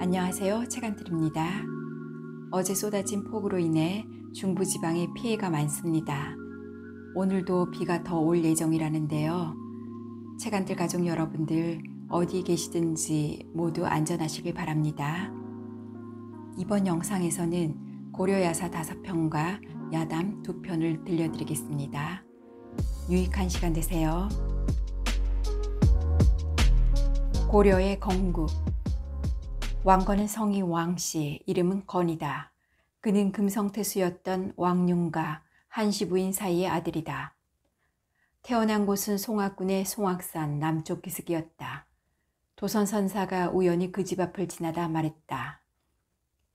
안녕하세요. 채간트입니다 어제 쏟아진 폭우로 인해 중부지방에 피해가 많습니다. 오늘도 비가 더 올 예정이라는데요. 채간들 가족 여러분들 어디 계시든지 모두 안전하시길 바랍니다. 이번 영상에서는 고려야사 5편과 야담 2편을 들려드리겠습니다. 유익한 시간 되세요. 고려의 건국 왕건은 성이 왕씨, 이름은 건이다. 그는 금성태수였던 왕룡과 한시 부인 사이의 아들이다. 태어난 곳은 송악군의 송악산 남쪽 기슭이었다. 도선 선사가 우연히 그 집 앞을 지나다 말했다.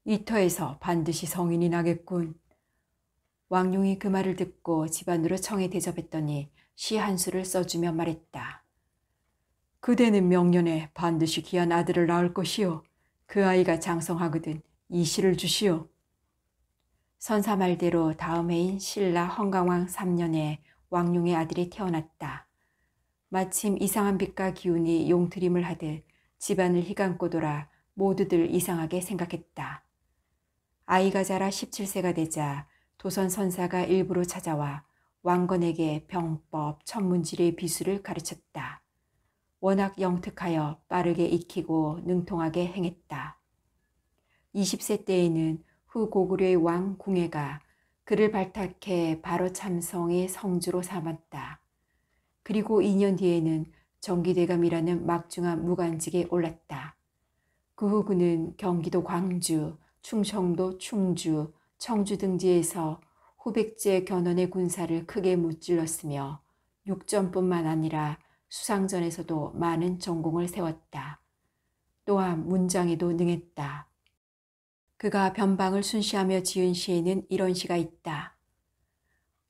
이 터에서 반드시 성인이 나겠군. 왕룡이 그 말을 듣고 집안으로 청에 대접했더니 시 한 수를 써주며 말했다. 그대는 명년에 반드시 귀한 아들을 낳을 것이요. 그 아이가 장성하거든 이 시를 주시오. 선사 말대로 다음 해인 신라 헝강왕 3년에 왕룡의 아들이 태어났다. 마침 이상한 빛과 기운이 용트림을 하듯 집안을 희감고 돌아 모두들 이상하게 생각했다. 아이가 자라 17세가 되자 도선 선사가 일부러 찾아와 왕건에게 병법, 천문질의 비수를 가르쳤다. 워낙 영특하여 빠르게 익히고 능통하게 행했다. 20세 때에는 후 고구려의 왕 궁예가 그를 발탁해 바로 참성의 성주로 삼았다. 그리고 2년 뒤에는 정기대감이라는 막중한 무관직에 올랐다. 그 후 그는 경기도 광주, 충청도 충주, 청주 등지에서 후백제 견훤의 군사를 크게 무찔렀으며 육전뿐만 아니라 수상전에서도 많은 전공을 세웠다. 또한 문장에도 능했다. 그가 변방을 순시하며 지은 시에는 이런 시가 있다.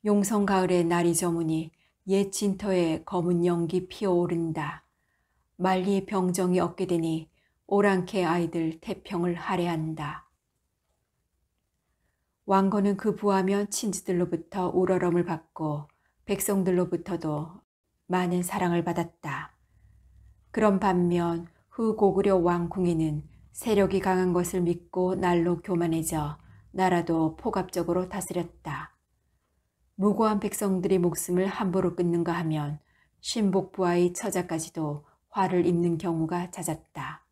용성 가을의 날이 저무니 옛 진터에 검은 연기 피어오른다. 말리 병정이 얻게 되니 오랑캐 아이들 태평을 할애한다. 왕건은 그 부하면 친지들로부터 우러럼을 받고 백성들로부터도 많은 사랑을 받았다. 그런 반면 후 고구려 왕궁에는 세력이 강한 것을 믿고 날로 교만해져 나라도 포갑적으로 다스렸다. 무고한 백성들이 목숨을 함부로 끊는가 하면 신복부와의 처자까지도 화를 입는 경우가 잦았다.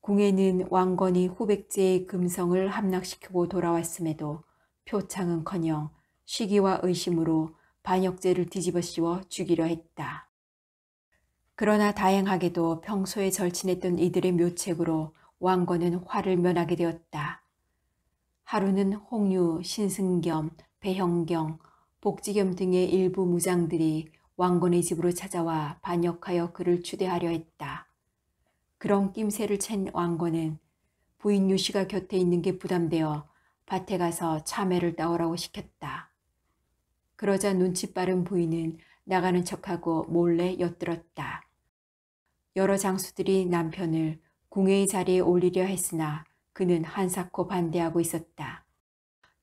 궁에는 왕건이 후백제의 금성을 함락시키고 돌아왔음에도 표창은커녕 시기와 의심으로 반역죄를 뒤집어 씌워 죽이려 했다. 그러나 다행하게도 평소에 절친했던 이들의 묘책으로 왕건은 화를 면하게 되었다. 하루는 홍유, 신승겸, 배형경, 복지겸 등의 일부 무장들이 왕건의 집으로 찾아와 반역하여 그를 추대하려 했다. 그런 낌새를 챈 왕건은 부인 유씨가 곁에 있는 게 부담되어 밭에 가서 참외를 따오라고 시켰다. 그러자 눈치 빠른 부인은 나가는 척하고 몰래 엿들었다. 여러 장수들이 남편을 궁의 예 자리에 올리려 했으나 그는 한사코 반대하고 있었다.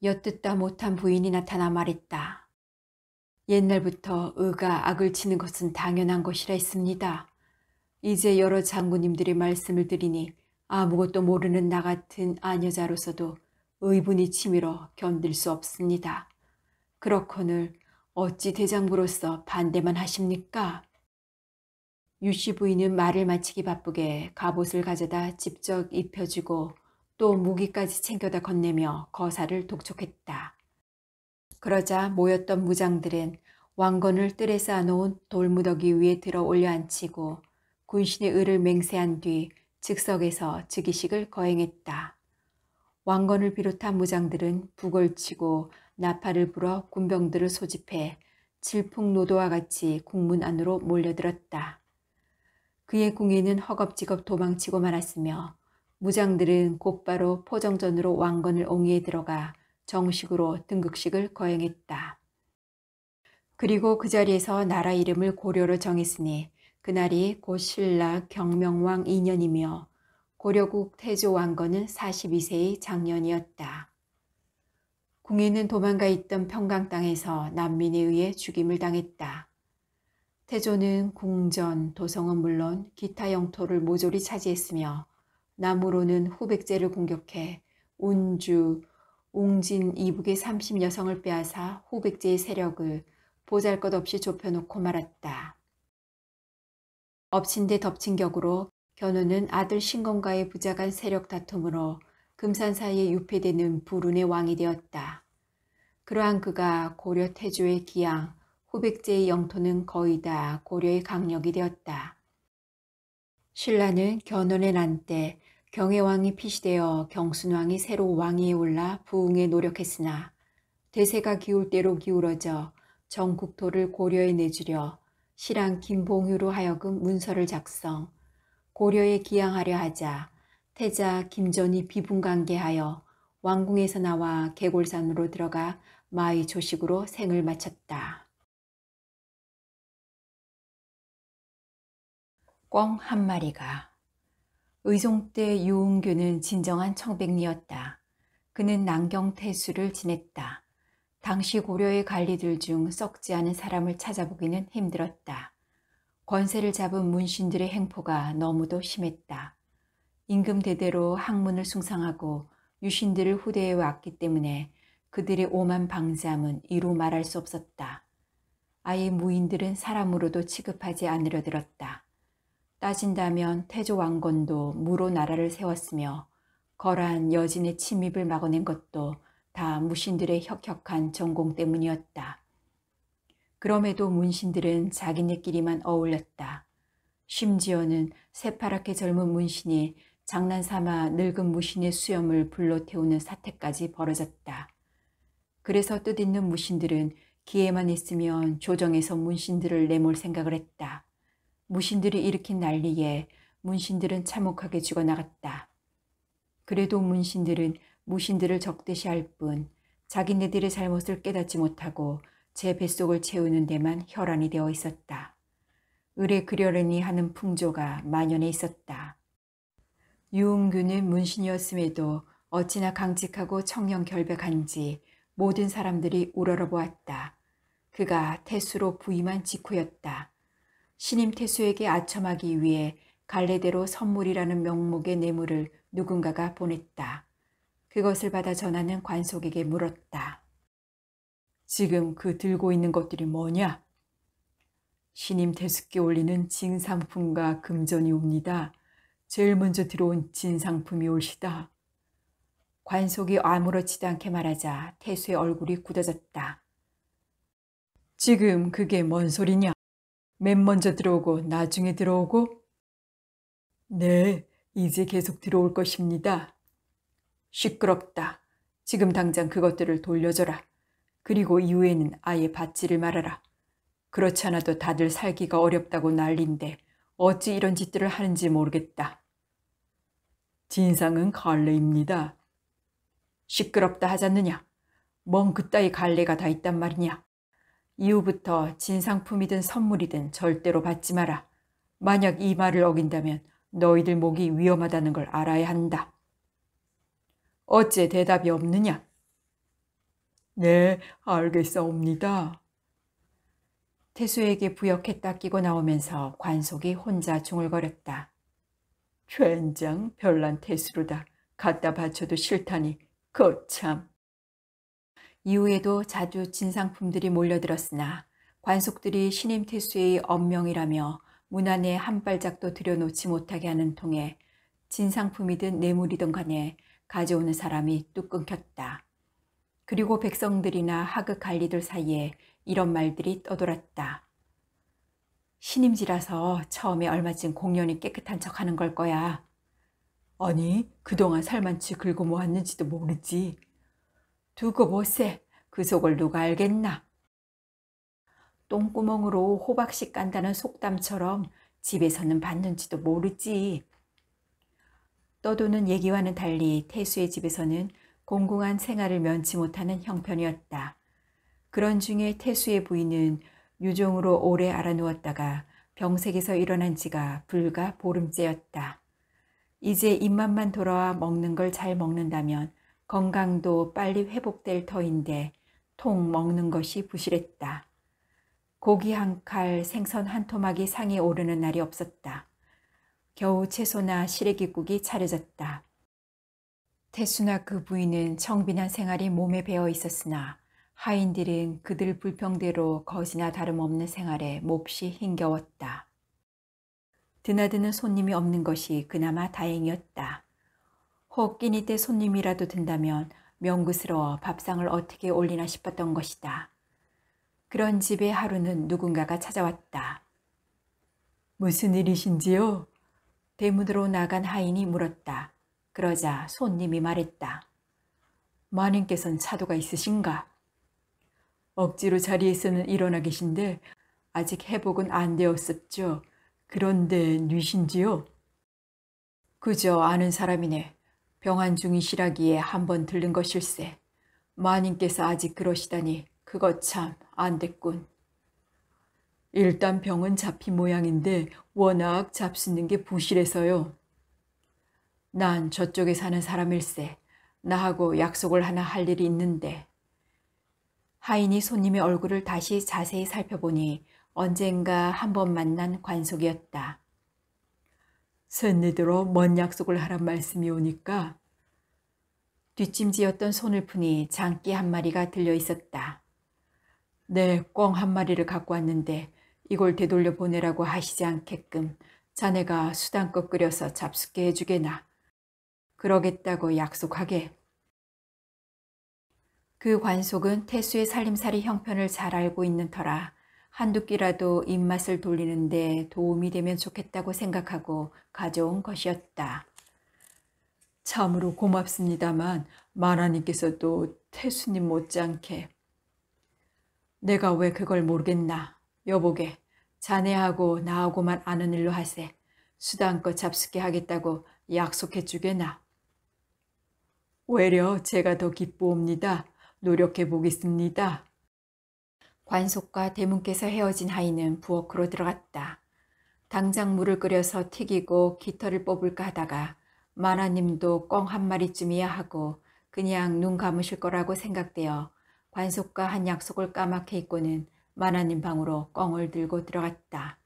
엿듣다 못한 부인이 나타나 말했다. 옛날부터 의가 악을 치는 것은 당연한 것이라 했습니다. 이제 여러 장군님들의 말씀을 드리니 아무것도 모르는 나 같은 아녀자로서도 의분이 치밀어 견딜 수 없습니다. 그렇거늘 어찌 대장부로서 반대만 하십니까? 유씨 부인은 말을 마치기 바쁘게 갑옷을 가져다 직접 입혀주고 또 무기까지 챙겨다 건네며 거사를 독촉했다. 그러자 모였던 무장들은 왕건을 뜰에 쌓아놓은 돌무더기 위에 들어 올려앉히고 군신의 을을 맹세한 뒤 즉석에서 즉위식을 거행했다. 왕건을 비롯한 무장들은 북을 치고 나팔을 불어 군병들을 소집해 질풍노도와 같이 국문 안으로 몰려들었다. 그의 궁에는 허겁지겁 도망치고 말았으며 무장들은 곧바로 포정전으로 왕건을 옹위에 들어가 정식으로 등극식을 거행했다. 그리고 그 자리에서 나라 이름을 고려로 정했으니 그날이 곧 신라 경명왕 2년이며 고려국 태조 왕건은 42세의 장년이었다. 궁인는 도망가 있던 평강 땅에서 난민에 의해 죽임을 당했다. 태조는 궁전, 도성은 물론 기타 영토를 모조리 차지했으며 남으로는 후백제를 공격해 운주, 웅진 이북의 30여성을 빼앗아 후백제의 세력을 보잘것없이 좁혀놓고 말았다. 엎친 데 덮친 격으로 견우는 아들 신건과의 부자간 세력 다툼으로 금산 사이에 유폐되는 불운의 왕이 되었다. 그러한 그가 고려 태조의 기양, 후백제의 영토는 거의 다 고려의 강력이 되었다. 신라는 견훤의 난 때 경혜왕이 피시되어 경순왕이 새로 왕위에 올라 부흥에 노력했으나 대세가 기울 대로 기울어져 전국토를 고려에 내주려 실랑 김봉유로 하여금 문서를 작성, 고려에 기양하려 하자 태자 김전이 비분관계하여 왕궁에서 나와 개골산으로 들어가 마의 조식으로 생을 마쳤다. 꿩 한 마리가 의종 때 유흥규는 진정한 청백리였다. 그는 난경태수를 지냈다. 당시 고려의 관리들 중 썩지 않은 사람을 찾아보기는 힘들었다. 권세를 잡은 문신들의 행포가 너무도 심했다. 임금 대대로 학문을 숭상하고 유신들을 후대해 왔기 때문에 그들의 오만 방자함은 이루 말할 수 없었다. 아예 무인들은 사람으로도 취급하지 않으려 들었다. 따진다면 태조 왕건도 무로 나라를 세웠으며 거란 여진의 침입을 막아낸 것도 다 무신들의 혁혁한 전공 때문이었다. 그럼에도 문신들은 자기네끼리만 어울렸다. 심지어는 새파랗게 젊은 문신이 장난삼아 늙은 무신의 수염을 불러 태우는 사태까지 벌어졌다. 그래서 뜻있는 무신들은 기회만 있으면 조정에서 문신들을 내몰 생각을 했다. 무신들이 일으킨 난리에 문신들은 참혹하게 죽어나갔다. 그래도 문신들은 무신들을 적대시할 뿐 자기네들의 잘못을 깨닫지 못하고 제 뱃속을 채우는 데만 혈안이 되어 있었다. 의뢰 그려려니 하는 풍조가 만연해 있었다. 유흥균은 문신이었음에도 어찌나 강직하고 청렴 결백한지 모든 사람들이 우러러보았다. 그가 태수로 부임한 직후였다. 신임 태수에게 아첨하기 위해 갈래대로 선물이라는 명목의 뇌물을 누군가가 보냈다. 그것을 받아 전하는 관속에게 물었다. 지금 그 들고 있는 것들이 뭐냐? 신임 태수께 올리는 진상품과 금전이 옵니다. 제일 먼저 들어온 진상품이 올시다. 관속이 아무렇지도 않게 말하자 태수의 얼굴이 굳어졌다. 지금 그게 뭔 소리냐? 맨 먼저 들어오고 나중에 들어오고? 네, 이제 계속 들어올 것입니다. 시끄럽다. 지금 당장 그것들을 돌려줘라. 그리고 이후에는 아예 받지를 말아라. 그렇지 않아도 다들 살기가 어렵다고 난린데 어찌 이런 짓들을 하는지 모르겠다. 진상은 갈레입니다 시끄럽다 하잖느냐. 뭔 그따위 갈래가 다 있단 말이냐. 이후부터 진상품이든 선물이든 절대로 받지 마라. 만약 이 말을 어긴다면 너희들 목이 위험하다는 걸 알아야 한다. 어째 대답이 없느냐? 네, 알겠사옵니다. 태수에게 부역했다 끼고 나오면서 관속이 혼자 중얼거렸다. 젠장 별난 태수로다. 갖다 바쳐도 싫다니 거참. 그 이후에도 자주 진상품들이 몰려들었으나 관속들이 신임 태수의 엄명이라며 문안에 한 발짝도 들여놓지 못하게 하는 통에 진상품이든 뇌물이든 간에 가져오는 사람이 뚝 끊겼다. 그리고 백성들이나 하극 관리들 사이에 이런 말들이 떠돌았다. 신임지라서 처음에 얼마쯤 공연이 깨끗한 척하는 걸 거야. 아니 그동안 살만치 긁어 모았는지도 뭐 모르지. 두고 보세 그 속을 누가 알겠나. 똥구멍으로 호박씨 깐다는 속담처럼 집에서는 봤는지도 모르지. 떠도는 얘기와는 달리 태수의 집에서는 공공한 생활을 면치 못하는 형편이었다. 그런 중에 태수의 부인은 유종으로 오래 알아누웠다가 병색에서 일어난 지가 불과 보름째였다. 이제 입맛만 돌아와 먹는 걸 잘 먹는다면 건강도 빨리 회복될 터인데 통 먹는 것이 부실했다. 고기 한 칼, 생선 한 토막이 상에 오르는 날이 없었다. 겨우 채소나 시래기국이 차려졌다. 태수나 그 부인은 청빈한 생활이 몸에 배어 있었으나 하인들은 그들 불평대로 거지나 다름없는 생활에 몹시 힘겨웠다. 드나드는 손님이 없는 것이 그나마 다행이었다. 혹 끼니 때 손님이라도 든다면 명구스러워 밥상을 어떻게 올리나 싶었던 것이다. 그런 집에 하루는 누군가가 찾아왔다. 무슨 일이신지요? 대문으로 나간 하인이 물었다. 그러자 손님이 말했다. 마님께선 차도가 있으신가? 억지로 자리에서는 일어나 계신데 아직 회복은 안 되었었죠. 그런데 뉘신지요? 그저 아는 사람이네. 병환 중이시라기에 한번 들른 것일세. 마님께서 아직 그러시다니 그것 참안 됐군. 일단 병은 잡힌 모양인데 워낙 잡수는 게 부실해서요. 난 저쪽에 사는 사람일세. 나하고 약속을 하나 할 일이 있는데. 하인이 손님의 얼굴을 다시 자세히 살펴보니 언젠가 한 번 만난 관속이었다. 선니더러 먼 약속을 하란 말씀이 오니까 뒷짐지었던 손을 푸니 장기 한 마리가 들려 있었다. 내 꿩한 네, 마리를 갖고 왔는데 이걸 되돌려 보내라고 하시지 않게끔 자네가 수단껏 끓여서 잡숫게 해주게나. 그러겠다고 약속하게. 그 관속은 태수의 살림살이 형편을 잘 알고 있는 터라 한두 끼라도 입맛을 돌리는데 도움이 되면 좋겠다고 생각하고 가져온 것이었다. 참으로 고맙습니다만 마라님께서도 태수님 못지않게 내가 왜 그걸 모르겠나. 여보게 자네하고 나하고만 아는 일로 하세. 수단껏 잡숫게 하겠다고 약속해 주게나. 오히려 제가 더 기쁘옵니다. 노력해 보겠습니다. 관속과 대문께서 헤어진 하인은 부엌으로 들어갔다. 당장 물을 끓여서 튀기고 깃털을 뽑을까 하다가 마나님도 꿩 한 마리쯤이야 하고 그냥 눈 감으실 거라고 생각되어 관속과 한 약속을 까맣게 잊고는 마나님 방으로 꿩을 들고 들어갔다.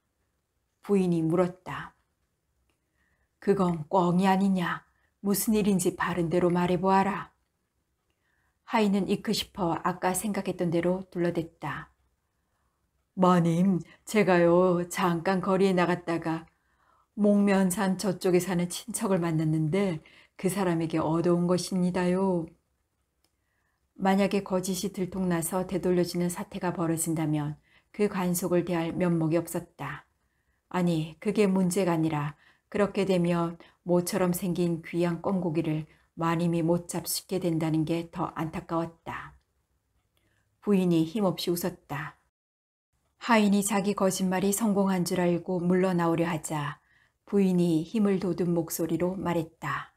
부인이 물었다. 그건 꿩이 아니냐. 무슨 일인지 바른대로 말해보아라. 하인은 이크 싶어 아까 생각했던 대로 둘러댔다. 머님, 제가요, 잠깐 거리에 나갔다가 목면산 저쪽에 사는 친척을 만났는데 그 사람에게 얻어온 것입니다요. 만약에 거짓이 들통나서 되돌려지는 사태가 벌어진다면 그 관속을 대할 면목이 없었다. 아니, 그게 문제가 아니라 그렇게 되면 모처럼 생긴 귀한 껌고기를 마님이 못 잡수게 된다는 게 더 안타까웠다. 부인이 힘없이 웃었다. 하인이 자기 거짓말이 성공한 줄 알고 물러나오려 하자 부인이 힘을 돋은 목소리로 말했다.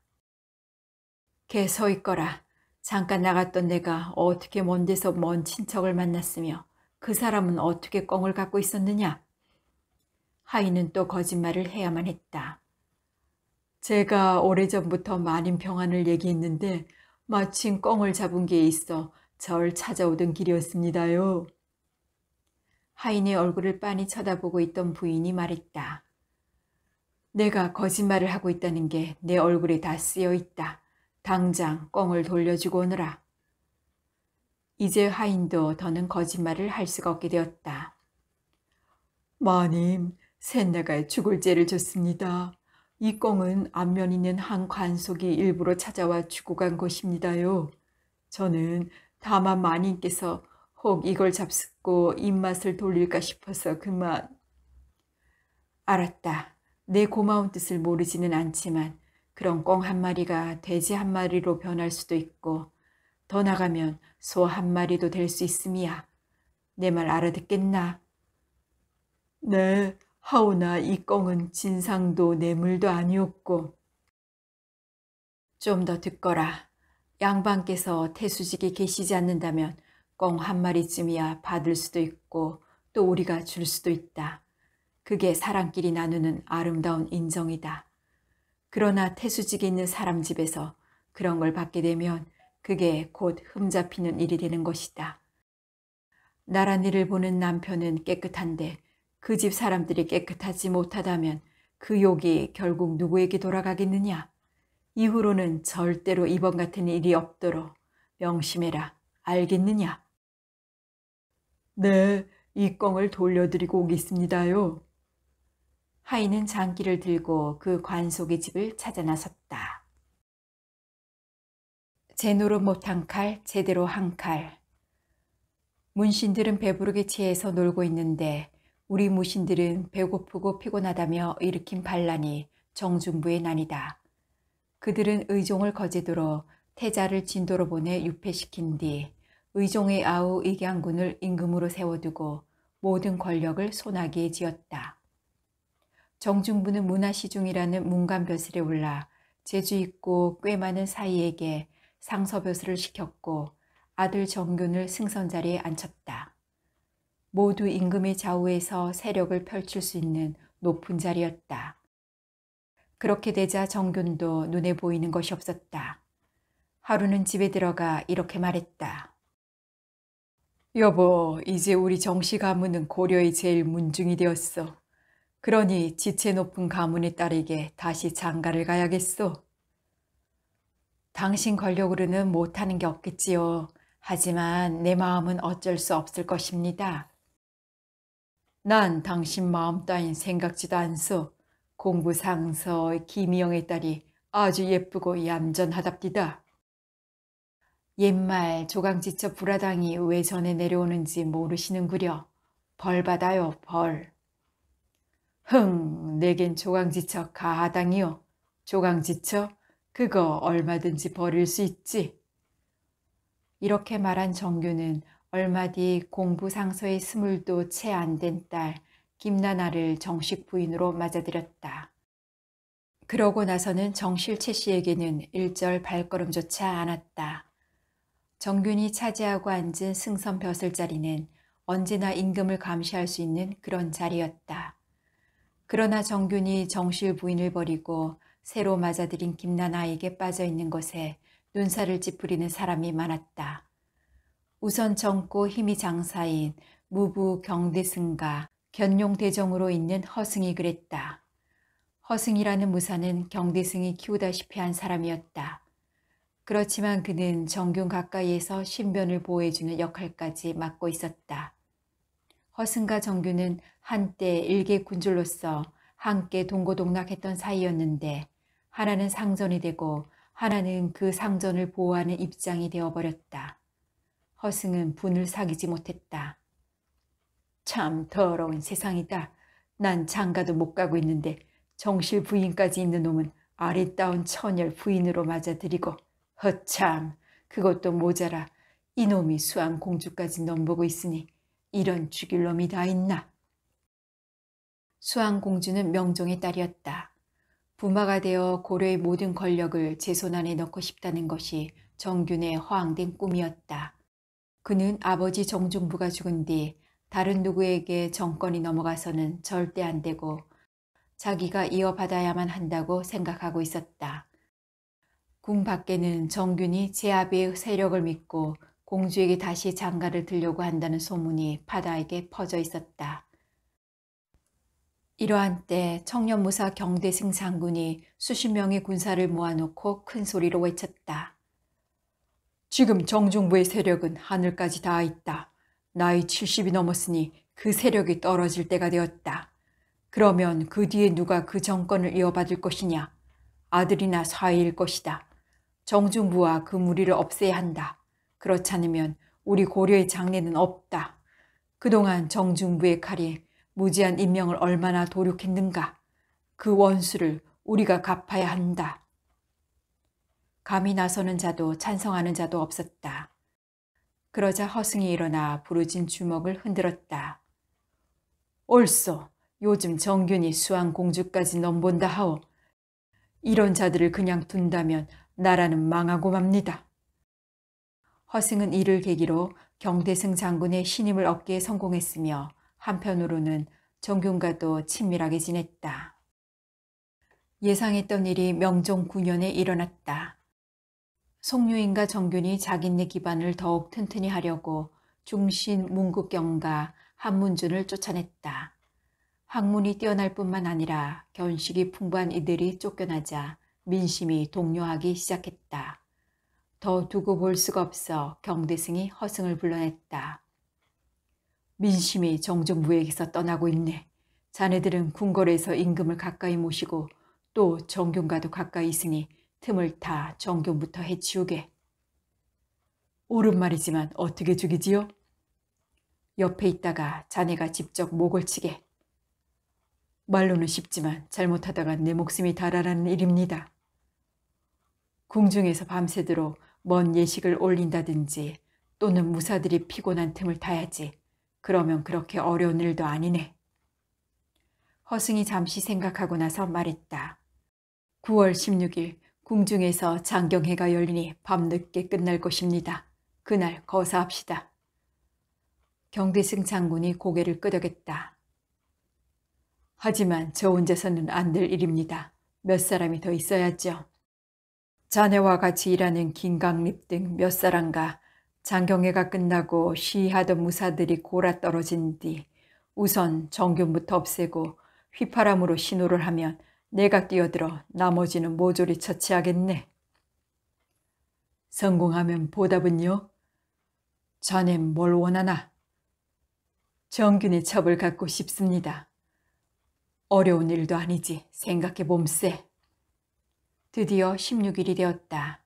개서 있거라. 잠깐 나갔던 내가 어떻게 먼 데서 먼 친척을 만났으며 그 사람은 어떻게 꽁을 갖고 있었느냐? 하인은 또 거짓말을 해야만 했다. 제가 오래전부터 많은 평안을 얘기했는데 마침 꽁을 잡은 게 있어 절 찾아오던 길이었습니다요. 하인의 얼굴을 빤히 쳐다보고 있던 부인이 말했다. 내가 거짓말을 하고 있다는 게 내 얼굴에 다 쓰여 있다. 당장 꽁을 돌려주고 오느라 이제 하인도 더는 거짓말을 할 수가 없게 되었다. 마님, 샌나가 죽을 죄를 졌습니다. 이 꽁은 안면 있는 한 관속이 일부러 찾아와 죽고간 것입니다요. 저는 다만 마님께서 혹 이걸 잡숫고 입맛을 돌릴까 싶어서 그만 알았다. 내 고마운 뜻을 모르지는 않지만 그런 꽁 한 마리가 돼지 한 마리로 변할 수도 있고 더 나가면 소 한 마리도 될 수 있음이야. 내 말 알아듣겠나? 네, 하오나 이 꽁은 진상도 뇌물도 아니었고 좀 더 듣거라. 양반께서 태수직에 계시지 않는다면 꽁한 마리쯤이야 받을 수도 있고 또 우리가 줄 수도 있다. 그게 사람끼리 나누는 아름다운 인정이다. 그러나 태수직이 있는 사람 집에서 그런 걸 받게 되면 그게 곧 흠잡히는 일이 되는 것이다. 나란 일을 보는 남편은 깨끗한데 그 집 사람들이 깨끗하지 못하다면 그 욕이 결국 누구에게 돌아가겠느냐? 이후로는 절대로 이번 같은 일이 없도록 명심해라. 알겠느냐? 네, 이껑을 돌려드리고 오겠습니다요. 하인은 장기를 들고 그 관속의 집을 찾아 나섰다. 제노로 못한 칼, 제대로 한 칼. 문신들은 배부르게 취해서 놀고 있는데 우리 무신들은 배고프고 피곤하다며 일으킨 반란이 정중부의 난이다. 그들은 의종을 거제도로 태자를 진도로 보내 유폐시킨 뒤 의종의 아우 이양군을 임금으로 세워두고 모든 권력을 소나기에 지었다. 정중부는 문화시중이라는 문관벼슬에 올라 제주 있고 꽤 많은 사이에게 상서벼슬을 시켰고 아들 정균을 승선자리에 앉혔다. 모두 임금의 좌우에서 세력을 펼칠 수 있는 높은 자리였다. 그렇게 되자 정균도 눈에 보이는 것이 없었다. 하루는 집에 들어가 이렇게 말했다. 여보, 이제 우리 정씨 가문은 고려의 제일 문중이 되었어. 그러니 지체 높은 가문의 딸에게 다시 장가를 가야겠소. 당신 권력으로는 못하는 게 없겠지요. 하지만 내 마음은 어쩔 수 없을 것입니다. 난 당신 마음 따윈 생각지도 않소. 공부상서 김희영의 딸이 아주 예쁘고 얌전하답디다. 옛말 조강지처 불화당이 왜 전에 내려오는지 모르시는구려. 벌 받아요, 벌. 흥, 내겐 조강지처 가하당이요. 조강지처 그거 얼마든지 버릴 수 있지. 이렇게 말한 정규는 얼마 뒤 공부상서의 스물도 채 안 된 딸 김나나를 정식 부인으로 맞아들였다. 그러고 나서는 정실채 씨에게는 일절 발걸음조차 않았다. 정균이 차지하고 앉은 승선 벼슬 자리는 언제나 임금을 감시할 수 있는 그런 자리였다. 그러나 정균이 정실 부인을 버리고 새로 맞아들인 김나나에게 빠져 있는 것에 눈살을 찌푸리는 사람이 많았다. 우선 젊고 힘이 장사인 무부 경대승과 견용대정으로 있는 허승이 그랬다. 허승이라는 무사는 경대승이 키우다시피 한 사람이었다. 그렇지만 그는 정균 가까이에서 신변을 보호해주는 역할까지 맡고 있었다. 허승과 정균은 한때 일개 군졸로서 함께 동고동락했던 사이였는데 하나는 상전이 되고 하나는 그 상전을 보호하는 입장이 되어버렸다. 허승은 분을 사귀지 못했다. 참 더러운 세상이다. 난 장가도 못 가고 있는데 정실 부인까지 있는 놈은 아리따운 천녀 부인으로 맞아들이고 허참, 그것도 모자라 이놈이 수암 공주까지 넘보고 있으니 이런 죽일 놈이 다 있나. 수암 공주는 명종의 딸이었다. 부마가 되어 고려의 모든 권력을 제 손 안에 넣고 싶다는 것이 정균의 허황된 꿈이었다. 그는 아버지 정중부가 죽은 뒤 다른 누구에게 정권이 넘어가서는 절대 안 되고 자기가 이어받아야만 한다고 생각하고 있었다. 궁 밖에는 정균이 제압의 세력을 믿고 공주에게 다시 장가를 들려고 한다는 소문이 바다에게 퍼져 있었다. 이러한 때 청년무사 경대승 장군이 수십 명의 군사를 모아놓고 큰 소리로 외쳤다. 지금 정중부의 세력은 하늘까지 닿아 있다. 나이 70이 넘었으니 그 세력이 떨어질 때가 되었다. 그러면 그 뒤에 누가 그 정권을 이어받을 것이냐? 아들이나 사위일 것이다. 정중부와 그 무리를 없애야 한다. 그렇지 않으면 우리 고려의 장례는 없다. 그동안 정중부의 칼이 무지한 인명을 얼마나 도륙했는가. 그 원수를 우리가 갚아야 한다. 감히 나서는 자도 찬성하는 자도 없었다. 그러자 허승이 일어나 부르진 주먹을 흔들었다. 옳소. 요즘 정균이 수왕공주까지 넘본다 하오. 이런 자들을 그냥 둔다면 나라는 망하고 맙니다. 허승은 이를 계기로 경대승 장군의 신임을 얻기에 성공했으며 한편으로는 정균과도 친밀하게 지냈다. 예상했던 일이 명종 9년에 일어났다. 송유인과 정균이 자기네 기반을 더욱 튼튼히 하려고 중신 문국경과 한문준을 쫓아냈다. 학문이 뛰어날 뿐만 아니라 견식이 풍부한 이들이 쫓겨나자 민심이 동요하기 시작했다. 더 두고 볼 수가 없어 경대승이 허승을 불러냈다. 민심이 정정부에게서 떠나고 있네. 자네들은 궁궐에서 임금을 가까이 모시고 또정경과도 가까이 있으니 틈을 타정경부터 해치우게. 옳은 말이지만 어떻게 죽이지요? 옆에 있다가 자네가 직접 목을 치게. 말로는 쉽지만 잘못하다가 내 목숨이 달아나는 일입니다. 궁중에서 밤새도록 먼 예식을 올린다든지 또는 무사들이 피곤한 틈을 타야지. 그러면 그렇게 어려운 일도 아니네. 허승이 잠시 생각하고 나서 말했다. 9월 16일 궁중에서 장경회가 열리니 밤늦게 끝날 것입니다. 그날 거사합시다. 경대승 장군이 고개를 끄덕였다. 하지만 저 혼자서는 안 될 일입니다. 몇 사람이 더 있어야죠. 자네와 같이 일하는 김강립 등 몇 사람과 장경회가 끝나고 시위하던 무사들이 골아 떨어진 뒤 우선 정균부터 없애고 휘파람으로 신호를 하면 내가 뛰어들어 나머지는 모조리 처치하겠네. 성공하면 보답은요? 자넨 뭘 원하나? 정균의 첩을 갖고 싶습니다. 어려운 일도 아니지 생각해 봄세. 드디어 16일이 되었다.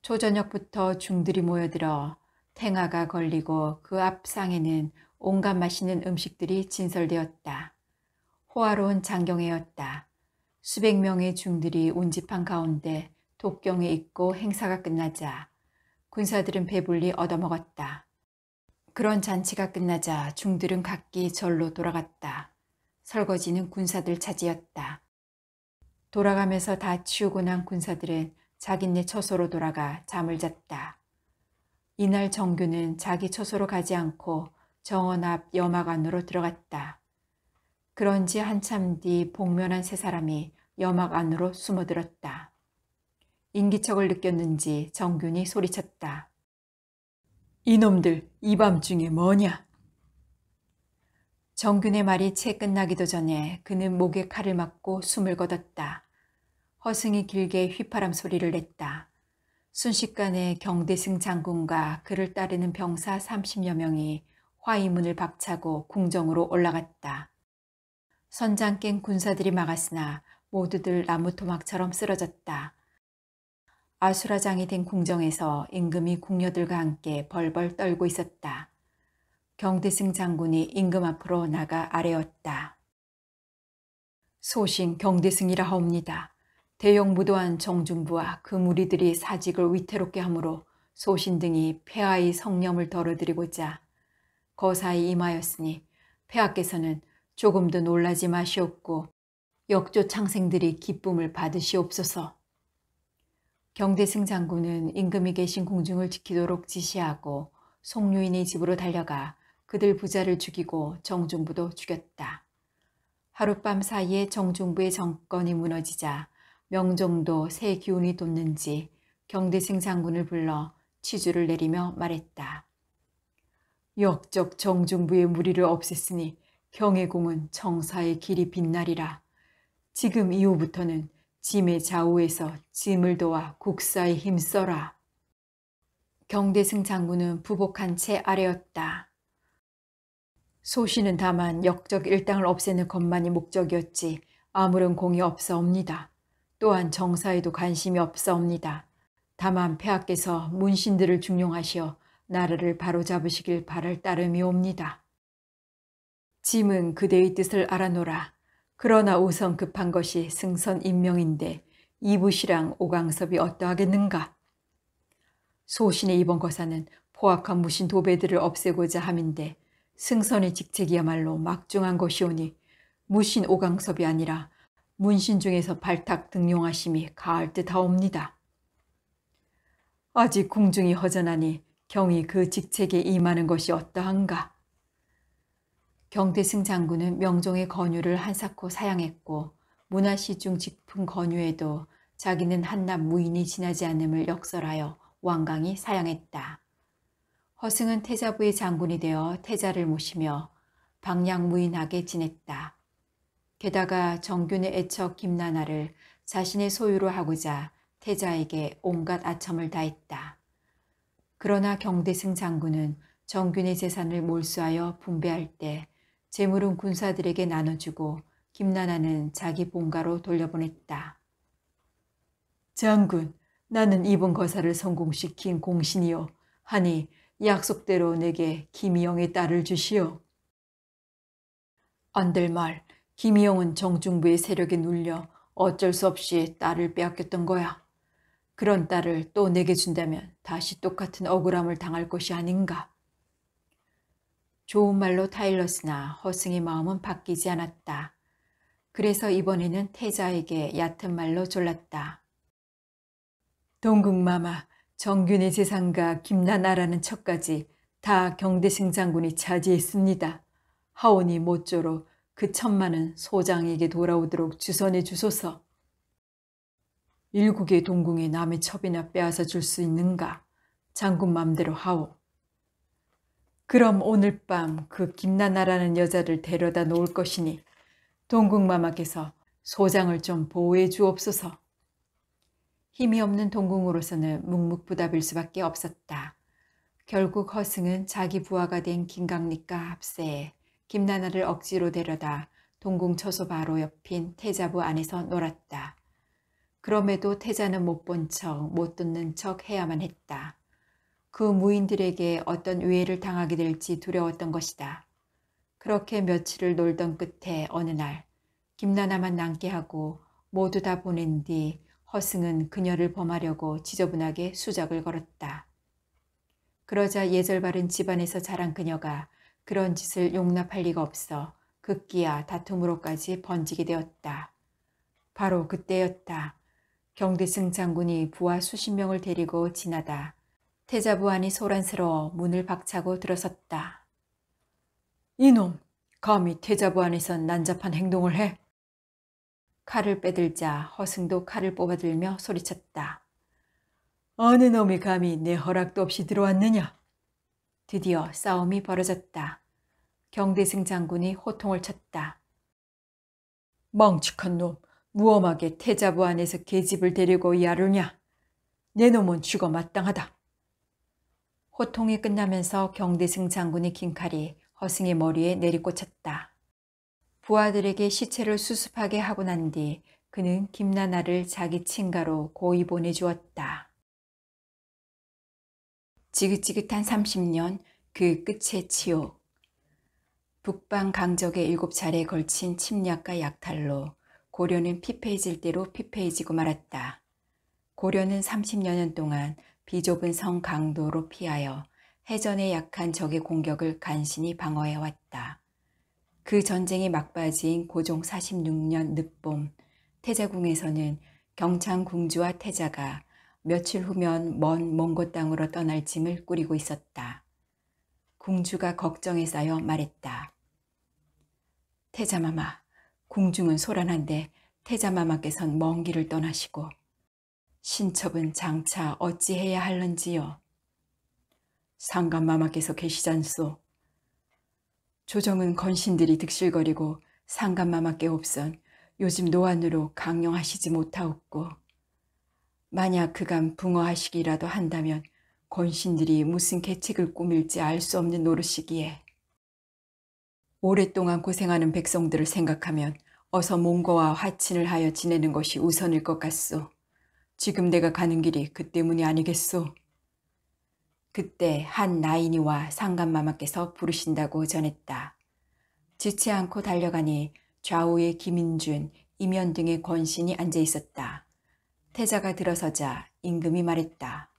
초저녁부터 중들이 모여들어 탱화가 걸리고 그 앞상에는 온갖 맛있는 음식들이 진설되었다. 호화로운 장경회였다. 수백 명의 중들이 운집한 가운데 독경에 있고 행사가 끝나자 군사들은 배불리 얻어먹었다. 그런 잔치가 끝나자 중들은 각기 절로 돌아갔다. 설거지는 군사들 차지였다. 돌아가면서 다 치우고 난 군사들은 자기네 처소로 돌아가 잠을 잤다. 이날 정규는 자기 처소로 가지 않고 정원 앞 여막안으로 들어갔다. 그런지 한참 뒤 복면한 세 사람이 여막 안으로 숨어들었다. 인기척을 느꼈는지 정균이 소리쳤다. 이놈들 이 밤중에 뭐냐? 정균의 말이 채 끝나기도 전에 그는 목에 칼을 맞고 숨을 거뒀다. 허승이 길게 휘파람 소리를 냈다. 순식간에 경대승 장군과 그를 따르는 병사 30여 명이 화이문을 박차고 궁정으로 올라갔다. 선장 깬 군사들이 막았으나 모두들 나무토막처럼 쓰러졌다. 아수라장이 된 궁정에서 임금이 궁녀들과 함께 벌벌 떨고 있었다. 경대승 장군이 임금 앞으로 나가 아래었다. 소신 경대승이라 하옵니다. 대용 무도한 정중부와 그 무리들이 사직을 위태롭게 하므로 소신 등이 폐하의 성념을 덜어드리고자 거사에 임하였으니 폐하께서는 조금도 놀라지 마시옵고 역조 창생들이 기쁨을 받으시옵소서. 경대승 장군은 임금이 계신 공중을 지키도록 지시하고 송유인의 집으로 달려가 그들 부자를 죽이고 정중부도 죽였다. 하룻밤 사이에 정중부의 정권이 무너지자 명종도 새 기운이 돋는지 경대승 장군을 불러 치주를 내리며 말했다. 역적 정중부의 무리를 없앴으니 경해공은 청사의 길이 빛나리라. 지금 이후부터는 짐의 좌우에서 짐을 도와 국사에 힘써라. 경대승 장군은 부복한 채 아래였다. 소신은 다만 역적 일당을 없애는 것만이 목적이었지 아무런 공이 없사옵니다. 또한 정사에도 관심이 없사옵니다. 다만 폐하께서 문신들을 중용하시어 나라를 바로잡으시길 바랄 따름이옵니다. 짐은 그대의 뜻을 알아노라. 그러나 우선 급한 것이 승선 임명인데 이부시랑 오강섭이 어떠하겠는가? 소신의 이번 거사는 포악한 무신 도배들을 없애고자 함인데 승선의 직책이야말로 막중한 것이오니 무신 오강섭이 아니라 문신 중에서 발탁 등용하심이 가할 듯하옵니다. 아직 궁중이 허전하니 경이 그 직책에 임하는 것이 어떠한가. 경태승 장군은 명종의 건유를 한사코 사양했고 문화시중 직품 건유에도 자기는 한낱 무인이 지나지 않음을 역설하여 왕강이 사양했다. 허승은 태자부의 장군이 되어 태자를 모시며 방향무인하게 지냈다. 게다가 정균의 애척 김나나를 자신의 소유로 하고자 태자에게 온갖 아첨을 다했다. 그러나 경대승 장군은 정균의 재산을 몰수하여 분배할 때 재물은 군사들에게 나눠주고 김나나는 자기 본가로 돌려보냈다. 장군, 나는 이번 거사를 성공시킨 공신이요. 하니 약속대로 내게 김희영의 딸을 주시오. 안 될말 김희영은 정중부의 세력에 눌려 어쩔 수 없이 딸을 빼앗겼던 거야. 그런 딸을 또 내게 준다면 다시 똑같은 억울함을 당할 것이 아닌가. 좋은 말로 타일러스나 허승의 마음은 바뀌지 않았다. 그래서 이번에는 태자에게 얕은 말로 졸랐다. 동궁마마, 정균의 재상과 김나나라는 척까지 다 경대승 장군이 차지했습니다. 하온이 모쪼록 그 천만은 소장에게 돌아오도록 주선해 주소서. 일국의 동궁에 남의 첩이나 빼앗아 줄 수 있는가? 장군 맘대로 하오. 그럼 오늘 밤 그 김나나라는 여자를 데려다 놓을 것이니 동궁마마께서 소장을 좀 보호해 주옵소서. 힘이 없는 동궁으로서는 묵묵부답일 수밖에 없었다. 결국 허승은 자기 부하가 된 김강립과 합세해 김나나를 억지로 데려다 동궁 처소 바로 옆인 태자부 안에서 놀았다. 그럼에도 태자는 못 본 척, 못 듣는 척 해야만 했다. 그 무인들에게 어떤 위해를 당하게 될지 두려웠던 것이다. 그렇게 며칠을 놀던 끝에 어느 날 김나나만 남게 하고 모두 다 보낸 뒤 허승은 그녀를 범하려고 지저분하게 수작을 걸었다. 그러자 예절 바른 집안에서 자란 그녀가 그런 짓을 용납할 리가 없어 극기야 다툼으로까지 번지게 되었다. 바로 그때였다. 경대승 장군이 부하 수십 명을 데리고 지나다 태자부안이 소란스러워 문을 박차고 들어섰다. 이놈, 감히 태자부안에선 난잡한 행동을 해. 칼을 빼들자 허승도 칼을 뽑아들며 소리쳤다. 어느 놈이 감히 내 허락도 없이 들어왔느냐? 드디어 싸움이 벌어졌다. 경대승 장군이 호통을 쳤다. 멍직한 놈, 무엄하게 태자부 안에서 계집을 데리고 야루냐? 내 놈은 죽어 마땅하다. 호통이 끝나면서 경대승 장군이긴 칼이 허승의 머리에 내리꽂혔다. 부하들에게 시체를 수습하게 하고 난 뒤 그는 김나나를 자기 친가로 고이 보내주었다. 지긋지긋한 30년 그 끝의 치욕. 북방 강적의 7차례에 걸친 침략과 약탈로 고려는 피폐해질 대로 피폐해지고 말았다. 고려는 30여년 동안 비좁은 성 강도로 피하여 해전에 약한 적의 공격을 간신히 방어해왔다. 그 전쟁이 막바지인 고종 46년 늦봄 태자궁에서는 경창 궁주와 태자가 며칠 후면 먼 몽고 땅으로 떠날 짐을 꾸리고 있었다. 궁주가 걱정에 쌓여 말했다. 태자마마, 궁중은 소란한데 태자마마께선 먼 길을 떠나시고 신첩은 장차 어찌해야 할는지요. 상감마마께서 계시잖소. 조정은 건신들이 득실거리고 상감마마께 없선 요즘 노안으로 강령하시지 못하옵고 만약 그간 붕어하시기라도 한다면 건신들이 무슨 계책을 꾸밀지 알 수 없는 노릇이기에 오랫동안 고생하는 백성들을 생각하면 어서 몽고와 화친을 하여 지내는 것이 우선일 것 같소. 지금 내가 가는 길이 그 때문이 아니겠소. 그때 한 나인이와 상감마마께서 부르신다고 전했다. 지치 않고 달려가니 좌우에 김인준, 이면 등의 권신이 앉아 있었다. 태자가 들어서자 임금이 말했다.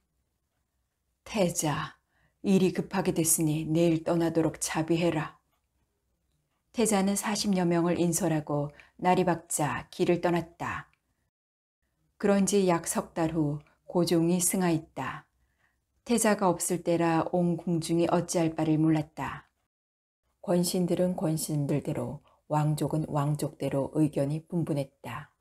태자, 일이 급하게 됐으니 내일 떠나도록 자비해라. 태자는 40여 명을 인솔하고 날이 박자 길을 떠났다. 그런지 약 석 달 후 고종이 승하했다. 태자가 없을 때라 온궁중이 어찌할 바를 몰랐다. 권신들은 권신들대로 왕족은 왕족대로 의견이 분분했다.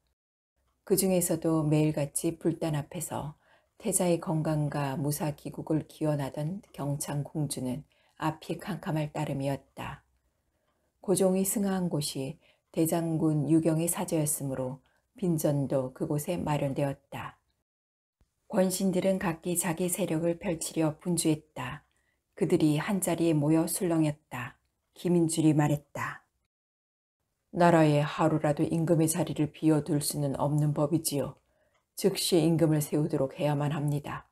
그 중에서도 매일같이 불단 앞에서 태자의 건강과 무사 귀국을 기원하던 경창 공주는 앞이 캄캄할 따름이었다. 고종이 승하한 곳이 대장군 유경의 사저였으므로 빈전도 그곳에 마련되었다. 권신들은 각기 자기 세력을 펼치려 분주했다. 그들이 한자리에 모여 술렁였다. 김인줄이 말했다. 나라에 하루라도 임금의 자리를 비워둘 수는 없는 법이지요. 즉시 임금을 세우도록 해야만 합니다.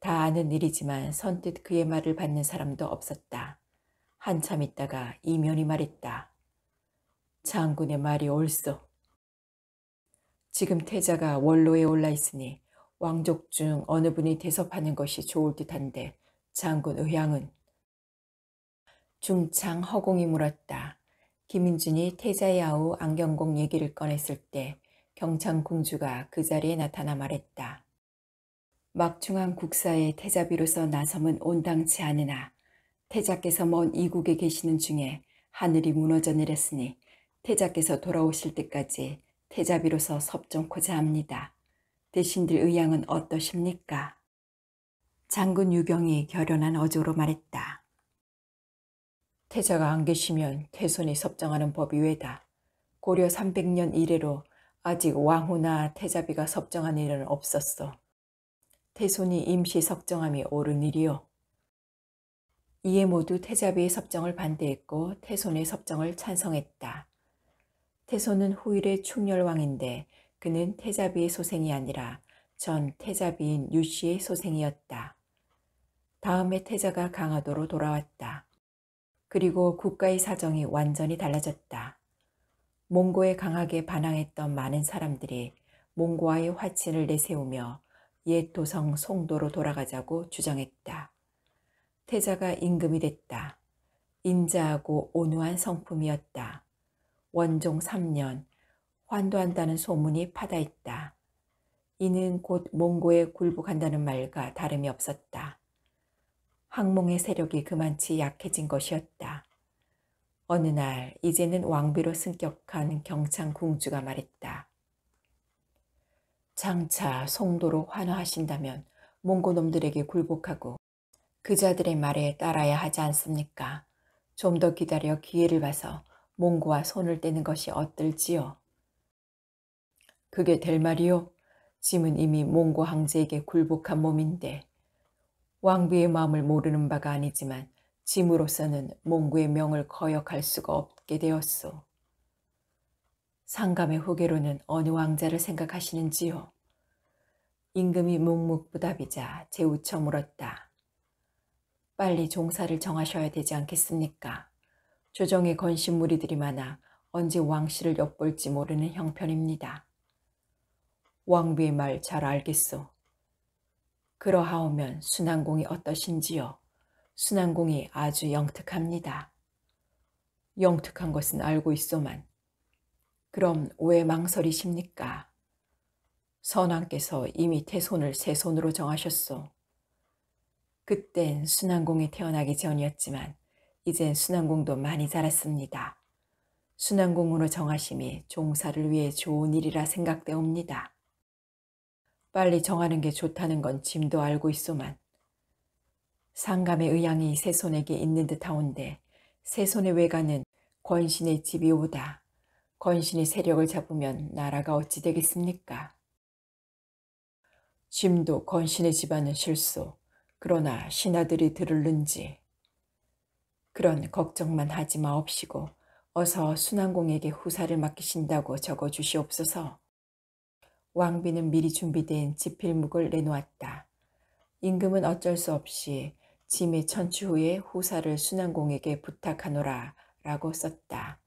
다 아는 일이지만 선뜻 그의 말을 받는 사람도 없었다. 한참 있다가 이면이 말했다. 장군의 말이 옳소. 지금 태자가 원로에 올라 있으니 왕족 중 어느 분이 대섭하는 것이 좋을 듯한데 장군 의향은 중창 허공이 물었다. 김인준이 태자야 아우 안경공 얘기를 꺼냈을 때 경창공주가 그 자리에 나타나 말했다. 막중한 국사의 태자비로서 나섬은 온당치 않으나 태자께서 먼 이국에 계시는 중에 하늘이 무너져 내렸으니 태자께서 돌아오실 때까지 태자비로서 섭정코자 합니다. 대신들 의향은 어떠십니까? 장군 유경이 결연한 어조로 말했다. 태자가 안 계시면 태손이 섭정하는 법이 왜다. 고려 300년 이래로 아직 왕후나 태자비가 섭정한 일은 없었어. 태손이 임시 섭정함이 옳은 일이요. 이에 모두 태자비의 섭정을 반대했고 태손의 섭정을 찬성했다. 태손은 후일의 충렬왕인데 그는 태자비의 소생이 아니라 전 태자비인 유씨의 소생이었다. 다음에 태자가 강화도로 돌아왔다. 그리고 국가의 사정이 완전히 달라졌다. 몽고에 강하게 반항했던 많은 사람들이 몽고와의 화친을 내세우며 옛 도성 송도로 돌아가자고 주장했다. 태자가 임금이 됐다. 인자하고 온화한 성품이었다. 원종 3년 환도한다는 소문이 파다했다. 이는 곧 몽고에 굴복한다는 말과 다름이 없었다. 항몽의 세력이 그만치 약해진 것이었다. 어느 날 이제는 왕비로 승격한 경창 궁주가 말했다. 장차 송도로 환호하신다면 몽고놈들에게 굴복하고 그자들의 말에 따라야 하지 않습니까? 좀 더 기다려 기회를 봐서 몽고와 손을 떼는 것이 어떨지요? 그게 될 말이요. 짐은 이미 몽고 황제에게 굴복한 몸인데 왕비의 마음을 모르는 바가 아니지만 짐으로서는 몽구의 명을 거역할 수가 없게 되었소. 상감의 후계로는 어느 왕자를 생각하시는지요? 임금이 묵묵부답이자 재우쳐 물었다. 빨리 종사를 정하셔야 되지 않겠습니까? 조정의건심 무리들이 많아 언제 왕실을 엿볼지 모르는 형편입니다. 왕비의 말 잘 알겠소. 그러하오면 순환공이 어떠신지요? 순환공이 아주 영특합니다. 영특한 것은 알고 있소만. 그럼 왜 망설이십니까? 선왕께서 이미 태손을 세 손으로 정하셨소. 그땐 순환공이 태어나기 전이었지만 이젠 순환공도 많이 자랐습니다. 순환공으로 정하심이 종사를 위해 좋은 일이라 생각되옵니다. 빨리 정하는 게 좋다는 건 짐도 알고 있소만. 상감의 의향이 세손에게 있는 듯하온데 세손의 외가는 권신의 집이오다. 권신이 세력을 잡으면 나라가 어찌 되겠습니까? 짐도 권신의 집안은 실소. 그러나 신하들이 들을는지. 그런 걱정만 하지 마옵시고 어서 순왕공에게 후사를 맡기신다고 적어주시옵소서. 왕비는 미리 준비된 지필묵을 내놓았다. 임금은 어쩔 수 없이 짐의 천추 후에 후사를 순왕공에게 부탁하노라 라고 썼다.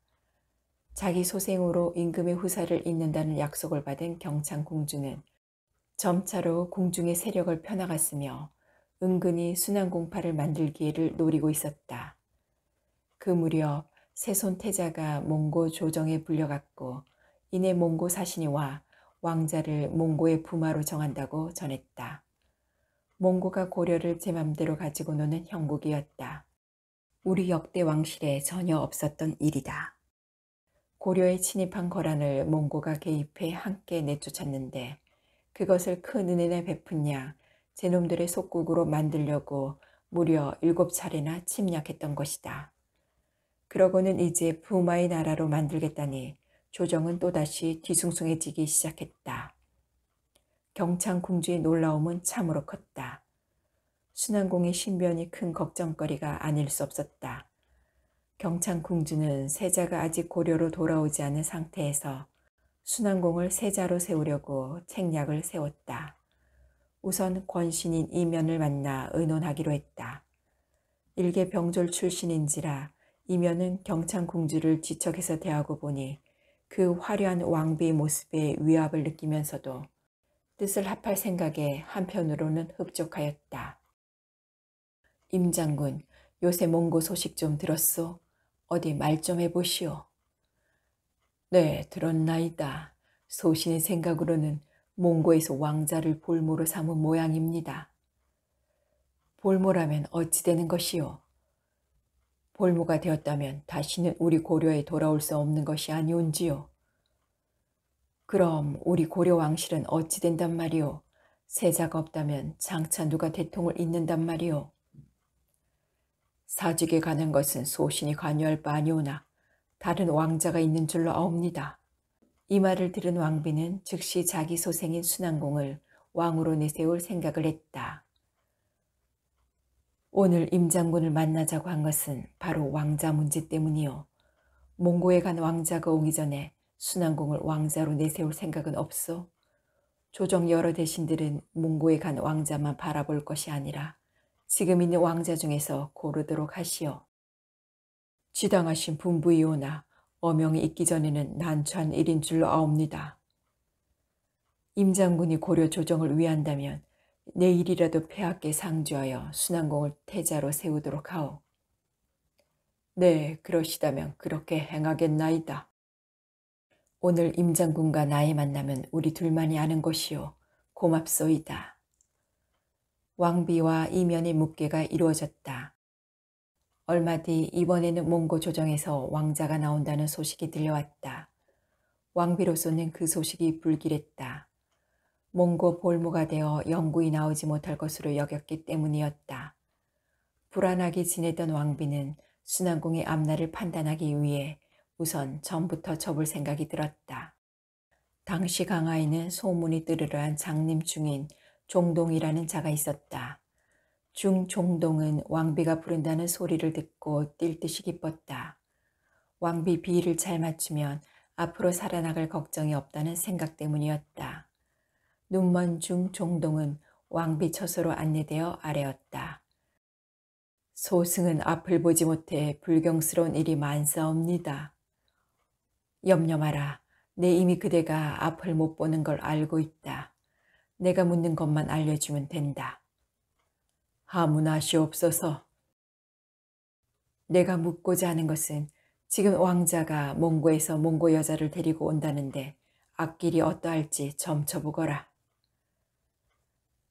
자기 소생으로 임금의 후사를 잇는다는 약속을 받은 경창공주는 점차로 공중의 세력을 펴나갔으며 은근히 순환공파를 만들 기회를 노리고 있었다. 그 무렵 세손 태자가 몽고 조정에 불려갔고 이내 몽고 사신이 와 왕자를 몽고의 부마로 정한다고 전했다. 몽고가 고려를 제 맘대로 가지고 노는 형국이었다. 우리 역대 왕실에 전혀 없었던 일이다. 고려에 침입한 거란을 몽고가 개입해 함께 내쫓았는데 그것을 큰 은혜에 베푸냐 제놈들의 속국으로 만들려고 무려 일곱 차례나 침략했던 것이다. 그러고는 이제 부마의 나라로 만들겠다니 조정은 또다시 뒤숭숭해지기 시작했다. 경창궁주의 놀라움은 참으로 컸다. 순환공의 신변이 큰 걱정거리가 아닐 수 없었다. 경창궁주는 세자가 아직 고려로 돌아오지 않은 상태에서 순환공을 세자로 세우려고 책략을 세웠다. 우선 권신인 이면을 만나 의논하기로 했다. 일개 병졸 출신인지라 이면은 경창궁주를 지척해서 대하고 보니 그 화려한 왕비의 모습에 위압을 느끼면서도 뜻을 합할 생각에 한편으로는 흡족하였다. 임 장군, 요새 몽고 소식 좀 들었소? 어디 말 좀 해보시오. 네, 들었나이다. 소신의 생각으로는 몽고에서 왕자를 볼모로 삼은 모양입니다. 볼모라면 어찌 되는 것이오? 볼모가 되었다면 다시는 우리 고려에 돌아올 수 없는 것이 아니온지요. 그럼 우리 고려 왕실은 어찌 된단 말이오? 세자가 없다면 장차 누가 대통을 잇는단 말이오? 사직에 가는 것은 소신이 관여할 바 아니오나 다른 왕자가 있는 줄로 아옵니다. 이 말을 들은 왕비는 즉시 자기 소생인 순왕공을 왕으로 내세울 생각을 했다. 오늘 임장군을 만나자고 한 것은 바로 왕자 문제 때문이요. 몽고에 간 왕자가 오기 전에 순왕궁을 왕자로 내세울 생각은 없소. 조정 여러 대신들은 몽고에 간 왕자만 바라볼 것이 아니라 지금 있는 왕자 중에서 고르도록 하시오. 지당하신 분부이오나 어명이 있기 전에는 난처한 일인 줄로 아옵니다. 임장군이 고려 조정을 위한다면 내일이라도 폐하께 상주하여 순왕공을 태자로 세우도록 하오. 네, 그러시다면 그렇게 행하겠나이다. 오늘 임장군과 나의 만남은 우리 둘만이 아는 것이요. 고맙소이다. 왕비와 이면의 묵계가 이루어졌다. 얼마 뒤 이번에는 몽고 조정에서 왕자가 나온다는 소식이 들려왔다. 왕비로서는 그 소식이 불길했다. 몽고 볼모가 되어 영구히 나오지 못할 것으로 여겼기 때문이었다. 불안하게 지내던 왕비는 순환공의 앞날을 판단하기 위해 우선 전부터 접을 생각이 들었다. 당시 강하에는 소문이 뜨르르한 장님 중인 종동이라는 자가 있었다. 중종동은 왕비가 부른다는 소리를 듣고 뛸 듯이 기뻤다. 왕비 비위를 잘 맞추면 앞으로 살아나갈 걱정이 없다는 생각 때문이었다. 눈먼중 종동은 왕비처소로 안내되어 아래었다. 소승은 앞을 보지 못해 불경스러운 일이 많사옵니다. 염려 마라. 내 이미 그대가 앞을 못 보는 걸 알고 있다. 내가 묻는 것만 알려주면 된다. 하문나시옵소서 내가 묻고자 하는 것은 지금 왕자가 몽고에서 몽고 여자를 데리고 온다는데 앞길이 어떠할지 점쳐보거라.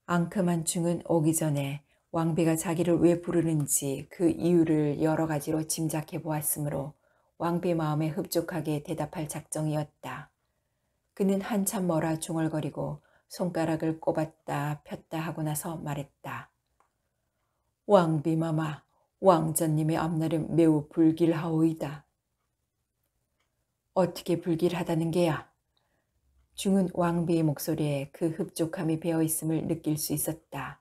앙크만 충은 오기 전에 왕비가 자기를 왜 부르는지 그 이유를 여러 가지로 짐작해 보았으므로 왕비 마음에 흡족하게 대답할 작정이었다. 그는 한참 멀어 중얼거리고 손가락을 꼽았다 폈다 하고 나서 말했다. 왕비마마, 왕자님의 앞날은 매우 불길하오이다. 어떻게 불길하다는 게야? 중은 왕비의 목소리에 그 흡족함이 배어 있음을 느낄 수 있었다.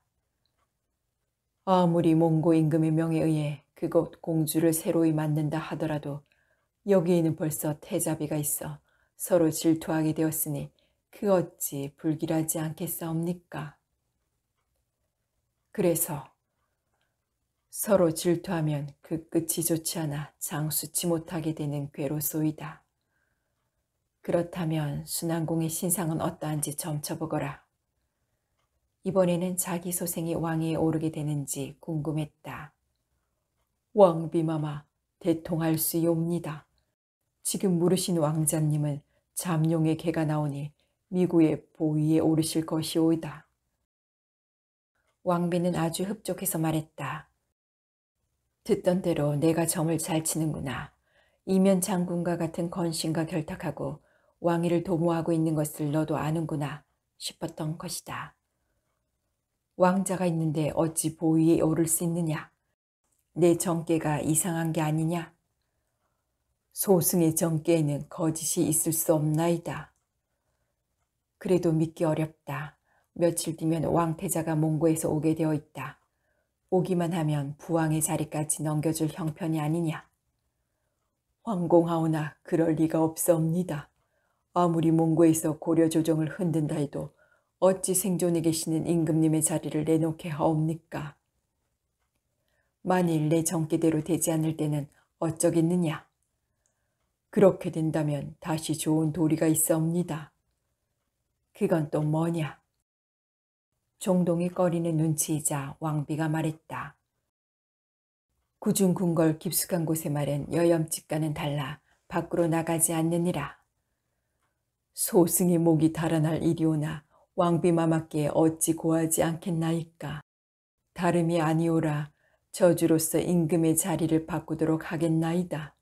아무리 몽고 임금의 명에 의해 그곳 공주를 새로이 만든다 하더라도 여기에는 벌써 태자비가 있어 서로 질투하게 되었으니 그 어찌 불길하지 않겠사옵니까? 그래서 서로 질투하면 그 끝이 좋지 않아 장수치 못하게 되는 괴로소이다. 그렇다면 순왕공의 신상은 어떠한지 점쳐보거라. 이번에는 자기 소생이 왕위에 오르게 되는지 궁금했다. 왕비마마 대통할 수옵니다 지금 물으신 왕자님은 잠룡의 개가 나오니 미구의 보위에 오르실 것이오이다. 왕비는 아주 흡족해서 말했다. 듣던 대로 내가 점을 잘 치는구나. 이면 장군과 같은 건신과 결탁하고 왕위를 도모하고 있는 것을 너도 아는구나 싶었던 것이다. 왕자가 있는데 어찌 보위에 오를 수 있느냐? 내 정계가 이상한 게 아니냐? 소승의 정계에는 거짓이 있을 수 없나이다. 그래도 믿기 어렵다. 며칠 뒤면 왕태자가 몽고에서 오게 되어 있다. 오기만 하면 부왕의 자리까지 넘겨줄 형편이 아니냐. 황공하오나 그럴 리가 없사옵니다. 아무리 몽고에서 고려 조정을 흔든다 해도 어찌 생존해 계시는 임금님의 자리를 내놓게 하옵니까? 만일 내 정기대로 되지 않을 때는 어쩌겠느냐? 그렇게 된다면 다시 좋은 도리가 있어옵니다. 그건 또 뭐냐? 종동이 꺼리는 눈치이자 왕비가 말했다. 구중 궁궐 깊숙한 곳에 말은 여염집과는 달라 밖으로 나가지 않느니라. 소승의 목이 달아날 일이오나 왕비마마께 어찌 고하지 않겠나이까. 다름이 아니오라 저주로서 임금의 자리를 바꾸도록 하겠나이다.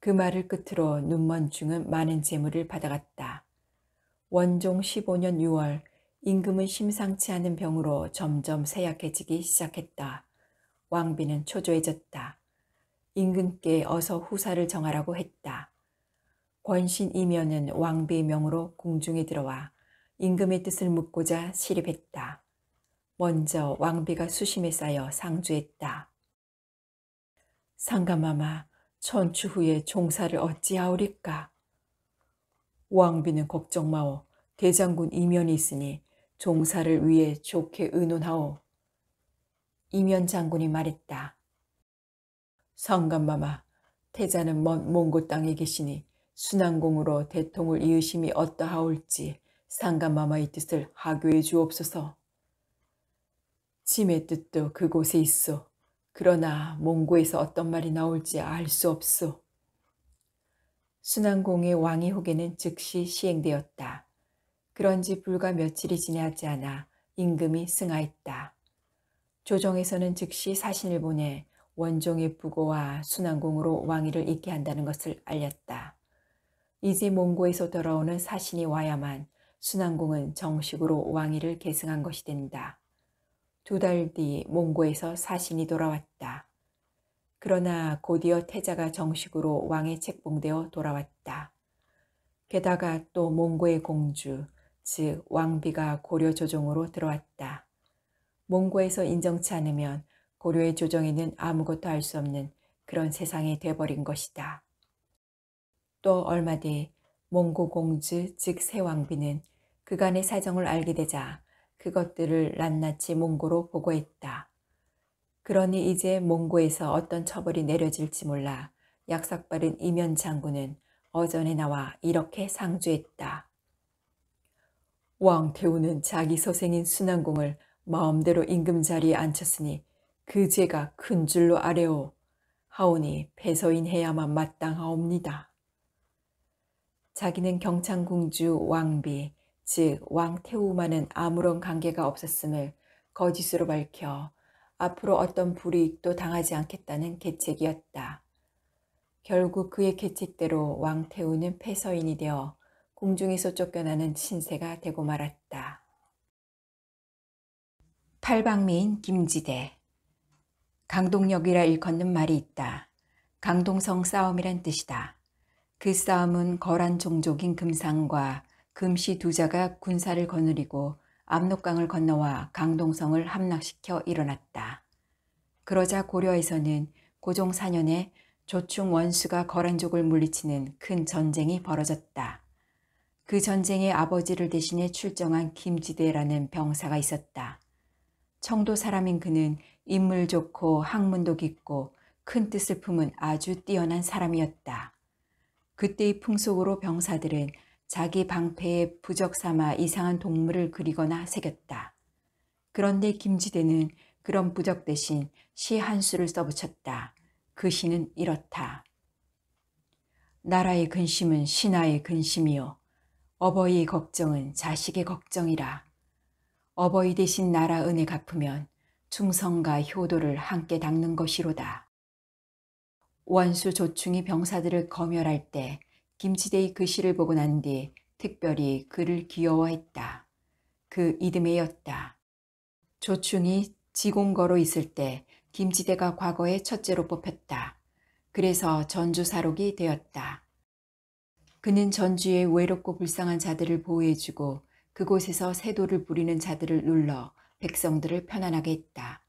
그 말을 끝으로 눈먼충은 많은 재물을 받아갔다. 원종 15년 6월 임금은 심상치 않은 병으로 점점 쇠약해지기 시작했다. 왕비는 초조해졌다. 임금께 어서 후사를 정하라고 했다. 권신 이면은 왕비의 명으로 궁중에 들어와 임금의 뜻을 묻고자 시립했다. 먼저 왕비가 수심에 쌓여 상주했다. 상감마마 천추 후에 종사를 어찌하오리까? 왕비는 걱정마오 대장군 이면이 있으니 종사를 위해 좋게 의논하오. 이면 장군이 말했다. 상감마마 태자는 먼 몽고 땅에 계시니 순항공으로 대통을 이으심이 어떠하올지 상감마마의 뜻을 하교해 주옵소서. 짐의 뜻도 그곳에 있소. 그러나 몽고에서 어떤 말이 나올지 알 수 없소. 순항공의 왕의 호계는 즉시 시행되었다. 그런지 불과 며칠이 지나지 않아 임금이 승하했다. 조정에서는 즉시 사신을 보내 원종의 부고와 순항공으로 왕위를 잇게 한다는 것을 알렸다. 이제 몽고에서 돌아오는 사신이 와야만 순왕궁은 정식으로 왕위를 계승한 것이 된다. 두 달 뒤 몽고에서 사신이 돌아왔다. 그러나 곧이어 태자가 정식으로 왕에 책봉되어 돌아왔다. 게다가 또 몽고의 공주, 즉 왕비가 고려 조정으로 들어왔다. 몽고에서 인정치 않으면 고려의 조정에는 아무것도 할 수 없는 그런 세상이 돼버린 것이다. 또 얼마 뒤 몽고 공주 즉 세왕비는 그간의 사정을 알게 되자 그것들을 낱낱이 몽고로 보고했다. 그러니 이제 몽고에서 어떤 처벌이 내려질지 몰라 약삭빠른 이면 장군은 어전에 나와 이렇게 상주했다. 왕태우는 자기 소생인 순왕공을 마음대로 임금 자리에 앉혔으니 그 죄가 큰 줄로 아래오. 하오니 배서인 해야만 마땅하옵니다. 자기는 경창궁주 왕비, 즉왕태우만은 아무런 관계가 없었음을 거짓으로 밝혀 앞으로 어떤 불이익도 당하지 않겠다는 계책이었다. 결국 그의 계책대로 왕태우는 폐서인이 되어 궁중에서 쫓겨나는 신세가 되고 말았다. 팔방미인 김지대 강동역이라 일컫는 말이 있다. 강동성 싸움이란 뜻이다. 그 싸움은 거란 종족인 금상과 금시 두자가 군사를 거느리고 압록강을 건너와 강동성을 함락시켜 일어났다. 그러자 고려에서는 고종 4년에 조충 원수가 거란족을 물리치는 큰 전쟁이 벌어졌다. 그전쟁의 아버지를 대신해 출정한 김지대라는 병사가 있었다. 청도 사람인 그는 인물 좋고 학문도 깊고 큰 뜻을 품은 아주 뛰어난 사람이었다. 그때의 풍속으로 병사들은 자기 방패에 부적 삼아 이상한 동물을 그리거나 새겼다. 그런데 김지대는 그런 부적 대신 시 한 수를 써붙였다. 그 시는 이렇다. 나라의 근심은 신하의 근심이요. 어버이의 걱정은 자식의 걱정이라. 어버이 대신 나라 은혜 갚으면 충성과 효도를 함께 닦는 것이로다. 원수 조충이 병사들을 검열할 때 김치대의 그 시를 보고 난 뒤 특별히 그를 귀여워했다. 그 이듬해였다. 조충이 지공거로 있을 때 김치대가 과거에 첫째로 뽑혔다. 그래서 전주사록이 되었다. 그는 전주의 외롭고 불쌍한 자들을 보호해주고 그곳에서 새도를 부리는 자들을 눌러 백성들을 편안하게 했다.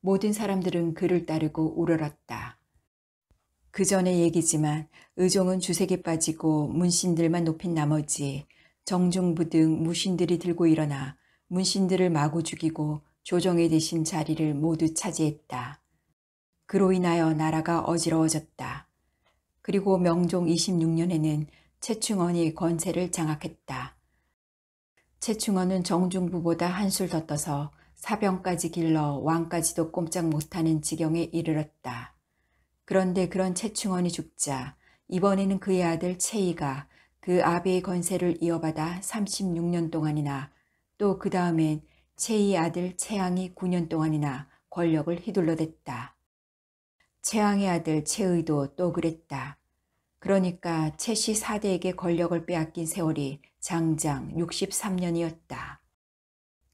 모든 사람들은 그를 따르고 우러렀다. 그 전의 얘기지만 의종은 주색에 빠지고 문신들만 높인 나머지 정중부 등 무신들이 들고 일어나 문신들을 마구 죽이고 조정에 대신 자리를 모두 차지했다. 그로 인하여 나라가 어지러워졌다. 그리고 명종 26년에는 최충원이 권세를 장악했다. 최충원은 정중부보다 한술 더 떠서 사병까지 길러 왕까지도 꼼짝 못하는 지경에 이르렀다. 그런데 그런 채충원이 죽자 이번에는 그의 아들 체이가 그 아베의 권세를 이어받아 36년 동안이나 또 그 다음엔 체이 아들 체앙이 9년 동안이나 권력을 휘둘러댔다. 체앙의 아들 체의도 또 그랬다. 그러니까 체시 4대에게 권력을 빼앗긴 세월이 장장 63년이었다.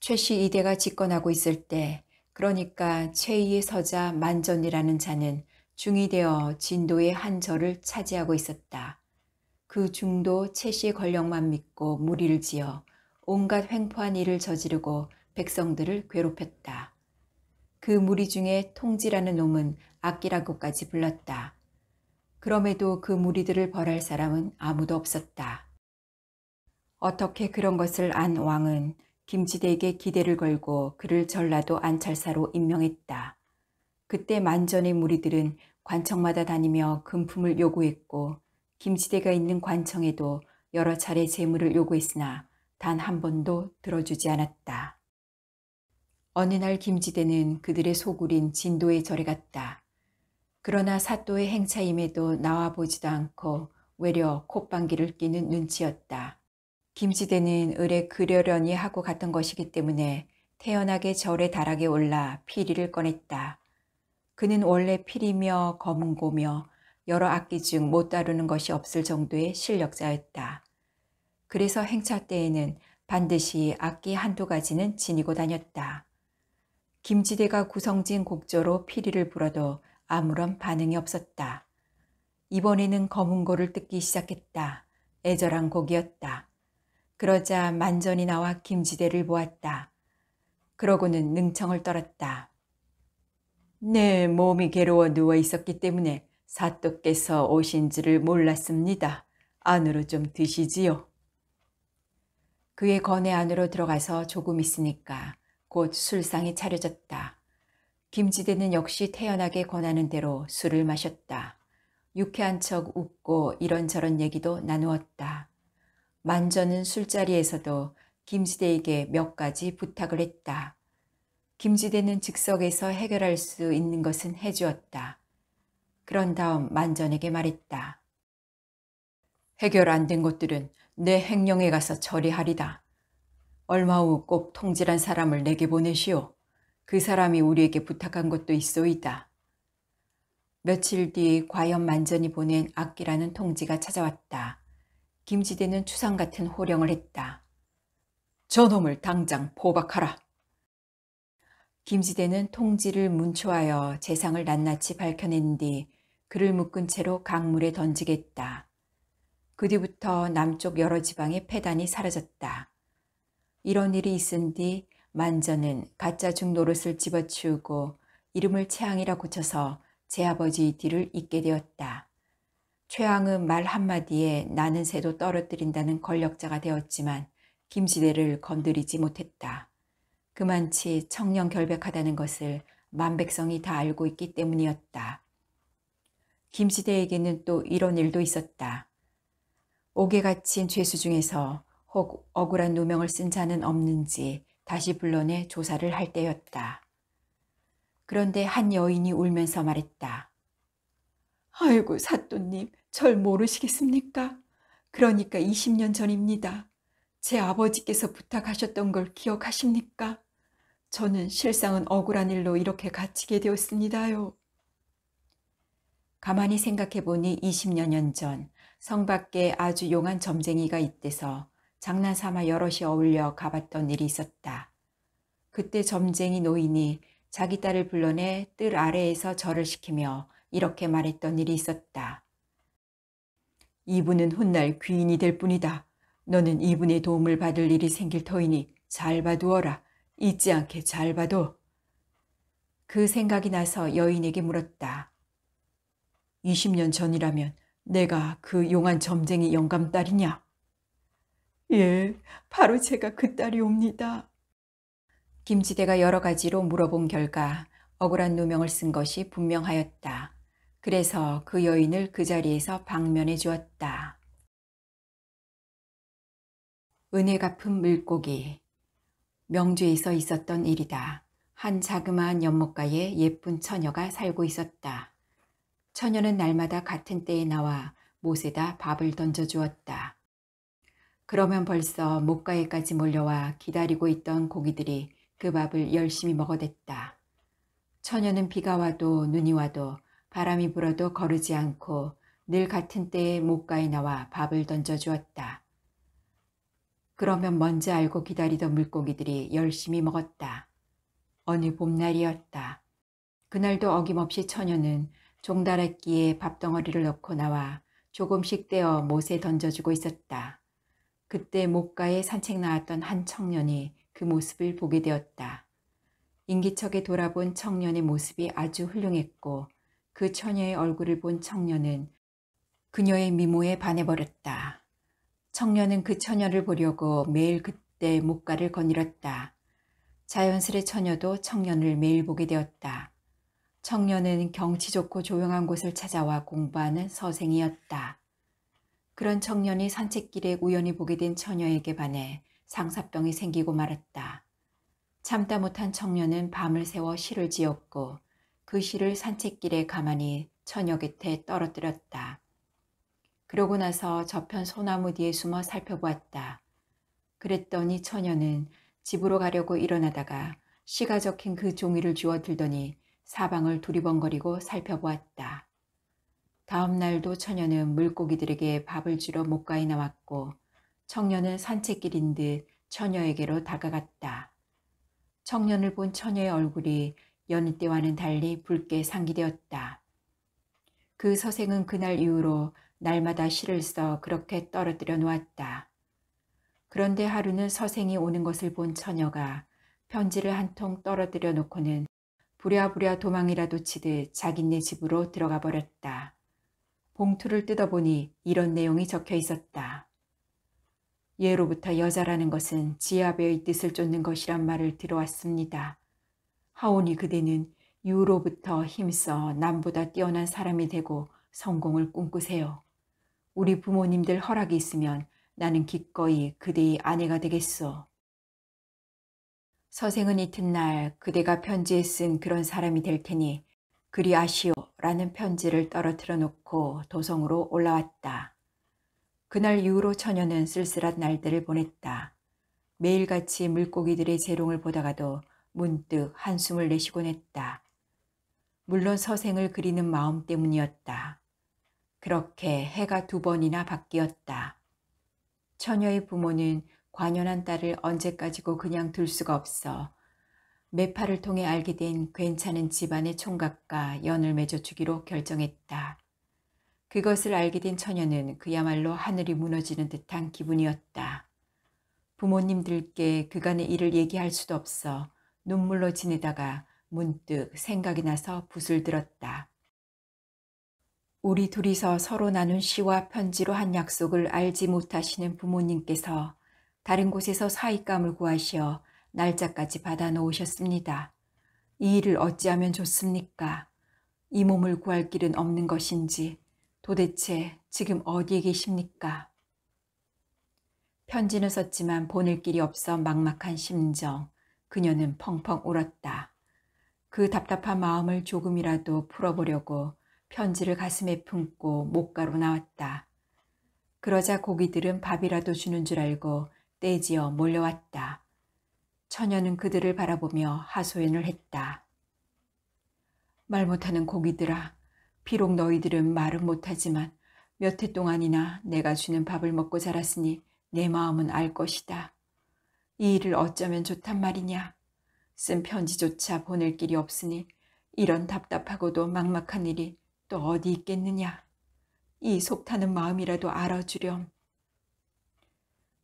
최씨 2대가 집권하고 있을 때 그러니까 최이의 서자 만전이라는 자는 중이 되어 진도의 한 절을 차지하고 있었다. 그 중도 채씨의 권력만 믿고 무리를 지어 온갖 횡포한 일을 저지르고 백성들을 괴롭혔다. 그 무리 중에 통지라는 놈은 악기라고까지 불렀다. 그럼에도 그 무리들을 벌할 사람은 아무도 없었다. 어떻게 그런 것을 안 왕은 김치대에게 기대를 걸고 그를 전라도 안찰사로 임명했다. 그때 만전의 무리들은 관청마다 다니며 금품을 요구했고 김치대가 있는 관청에도 여러 차례 재물을 요구했으나 단 한 번도 들어주지 않았다. 어느 날 김지대는 그들의 소굴인 진도의 절에 갔다. 그러나 사또의 행차임에도 나와보지도 않고 외려 콧방귀를 끼는 눈치였다. 김지대는 의뢰 그려려니 하고 갔던 것이기 때문에 태연하게 절의 다락에 올라 피리를 꺼냈다. 그는 원래 필이며 검은고며 여러 악기 중 못 다루는 것이 없을 정도의 실력자였다. 그래서 행차 때에는 반드시 악기 한두 가지는 지니고 다녔다. 김지대가 구성진 곡조로 피리를 불어도 아무런 반응이 없었다. 이번에는 검은고를 뜯기 시작했다. 애절한 곡이었다. 그러자 만전이 나와 김지대를 보았다. 그러고는 능청을 떨었다. 내 몸이 괴로워 누워 있었기 때문에 사또께서 오신지를 몰랐습니다. 안으로 좀 드시지요. 그의 건의 안으로 들어가서 조금 있으니까 곧 술상이 차려졌다. 김지대는 역시 태연하게 권하는 대로 술을 마셨다. 유쾌한 척 웃고 이런저런 얘기도 나누었다. 만전은 술자리에서도 김지대에게 몇 가지 부탁을 했다. 김지대는 즉석에서 해결할 수 있는 것은 해주었다. 그런 다음 만전에게 말했다. 해결 안 된 것들은 내 행령에 가서 처리하리다. 얼마 후 꼭 통질한 사람을 내게 보내시오. 그 사람이 우리에게 부탁한 것도 있소이다. 며칠 뒤 과연 만전이 보낸 악기라는 통지가 찾아왔다. 김지대는 추상 같은 호령을 했다. 저놈을 당장 포박하라. 김지대는 통지를 문초하여 재상을 낱낱이 밝혀낸 뒤 그를 묶은 채로 강물에 던지겠다. 그 뒤부터 남쪽 여러 지방의 폐단이 사라졌다. 이런 일이 있은 뒤 만전은 가짜 중노릇을 집어치우고 이름을 최항이라 고쳐서 제 아버지 뒤를 잇게 되었다. 최항은 말 한마디에 나는 새도 떨어뜨린다는 권력자가 되었지만 김지대를 건드리지 못했다. 그만치 청년결백하다는 것을 만백성이 다 알고 있기 때문이었다. 김시대에게는 또 이런 일도 있었다. 옥에 갇힌 죄수 중에서 혹 억울한 누명을 쓴 자는 없는지 다시 불러내 조사를 할 때였다. 그런데 한 여인이 울면서 말했다. 아이고 사또님 절 모르시겠습니까? 그러니까 20년 전입니다. 제 아버지께서 부탁하셨던 걸 기억하십니까? 저는 실상은 억울한 일로 이렇게 갇히게 되었습니다요. 가만히 생각해 보니 20여년 전, 성 밖에 아주 용한 점쟁이가 있대서 장난삼아 여럿이 어울려 가봤던 일이 있었다. 그때 점쟁이 노인이 자기 딸을 불러내 뜰 아래에서 절을 시키며 이렇게 말했던 일이 있었다. 이분은 훗날 귀인이 될 뿐이다. 너는 이분의 도움을 받을 일이 생길 터이니 잘 봐두어라. 잊지 않게 잘 봐도 그 생각이 나서 여인에게 물었다. 20년 전이라면 내가 그 용한 점쟁이 영감 딸이냐? 예, 바로 제가 그 딸이옵니다. 김치대가 여러 가지로 물어본 결과 억울한 누명을 쓴 것이 분명하였다. 그래서 그 여인을 그 자리에서 방면해 주었다. 은혜 갚은 물고기 명주에서 있었던 일이다. 한 자그마한 연못가에 예쁜 처녀가 살고 있었다. 처녀는 날마다 같은 때에 나와 못에다 밥을 던져 주었다. 그러면 벌써 목가에까지 몰려와 기다리고 있던 고기들이 그 밥을 열심히 먹어댔다. 처녀는 비가 와도 눈이 와도 바람이 불어도 거르지 않고 늘 같은 때에 목가에 나와 밥을 던져 주었다. 그러면 먼저 알고 기다리던 물고기들이 열심히 먹었다. 어느 봄날이었다. 그날도 어김없이 처녀는 종달래끼에 밥덩어리를 넣고 나와 조금씩 떼어 못에 던져주고 있었다. 그때 목가에 산책 나왔던 한 청년이 그 모습을 보게 되었다. 인기척에 돌아본 청년의 모습이 아주 훌륭했고 그 처녀의 얼굴을 본 청년은 그녀의 미모에 반해버렸다. 청년은 그 처녀를 보려고 매일 그때 목가를 거닐었다. 자연스레 처녀도 청년을 매일 보게 되었다. 청년은 경치 좋고 조용한 곳을 찾아와 공부하는 서생이었다. 그런 청년이 산책길에 우연히 보게 된 처녀에게 반해 상사병이 생기고 말았다. 참다 못한 청년은 밤을 새워 시를 지었고 그 시를 산책길에 가만히 처녀 곁에 떨어뜨렸다. 그러고 나서 저편 소나무 뒤에 숨어 살펴보았다. 그랬더니 처녀는 집으로 가려고 일어나다가 시가 적힌 그 종이를 주워 들더니 사방을 두리번거리고 살펴보았다. 다음 날도 처녀는 물고기들에게 밥을 주러 목가에 나왔고 청년은 산책길인 듯 처녀에게로 다가갔다. 청년을 본 처녀의 얼굴이 여느 때와는 달리 붉게 상기되었다. 그 서생은 그날 이후로 날마다 시를 써 그렇게 떨어뜨려 놓았다. 그런데 하루는 서생이 오는 것을 본 처녀가 편지를 한 통 떨어뜨려 놓고는 부랴부랴 도망이라도 치듯 자기네 집으로 들어가 버렸다. 봉투를 뜯어보니 이런 내용이 적혀 있었다. 예로부터 여자라는 것은 지압의 뜻을 쫓는 것이란 말을 들어왔습니다. 하오니 그대는 유로부터 힘써 남보다 뛰어난 사람이 되고 성공을 꿈꾸세요. 우리 부모님들 허락이 있으면 나는 기꺼이 그대의 아내가 되겠소. 서생은 이튿날 그대가 편지에 쓴 그런 사람이 될 테니 그리 아시오 라는 편지를 떨어뜨려 놓고 도성으로 올라왔다. 그날 이후로 처녀는 쓸쓸한 날들을 보냈다. 매일같이 물고기들의 재롱을 보다가도 문득 한숨을 내쉬곤 했다. 물론 서생을 그리는 마음 때문이었다. 그렇게 해가 두 번이나 바뀌었다. 처녀의 부모는 관연한 딸을 언제까지고 그냥 둘 수가 없어 매파를 통해 알게 된 괜찮은 집안의 총각과 연을 맺어 주기로 결정했다. 그것을 알게 된 처녀는 그야말로 하늘이 무너지는 듯한 기분이었다. 부모님들께 그간의 일을 얘기할 수도 없어 눈물로 지내다가 문득 생각이 나서 붓을 들었다. 우리 둘이서 서로 나눈 시와 편지로 한 약속을 알지 못하시는 부모님께서 다른 곳에서 사익감을 구하시어 날짜까지 받아 놓으셨습니다. 이 일을 어찌하면 좋습니까? 이 몸을 구할 길은 없는 것인지 도대체 지금 어디에 계십니까? 편지는 썼지만 보낼 길이 없어 막막한 심정. 그녀는 펑펑 울었다. 그 답답한 마음을 조금이라도 풀어보려고 편지를 가슴에 품고 목가로 나왔다. 그러자 고기들은 밥이라도 주는 줄 알고 떼지어 몰려왔다. 처녀는 그들을 바라보며 하소연을 했다. 말 못하는 고기들아, 비록 너희들은 말은 못하지만 몇 해 동안이나 내가 주는 밥을 먹고 자랐으니 내 마음은 알 것이다. 이 일을 어쩌면 좋단 말이냐. 쓴 편지조차 보낼 길이 없으니 이런 답답하고도 막막한 일이 또 어디 있겠느냐. 이 속타는 마음이라도 알아주렴.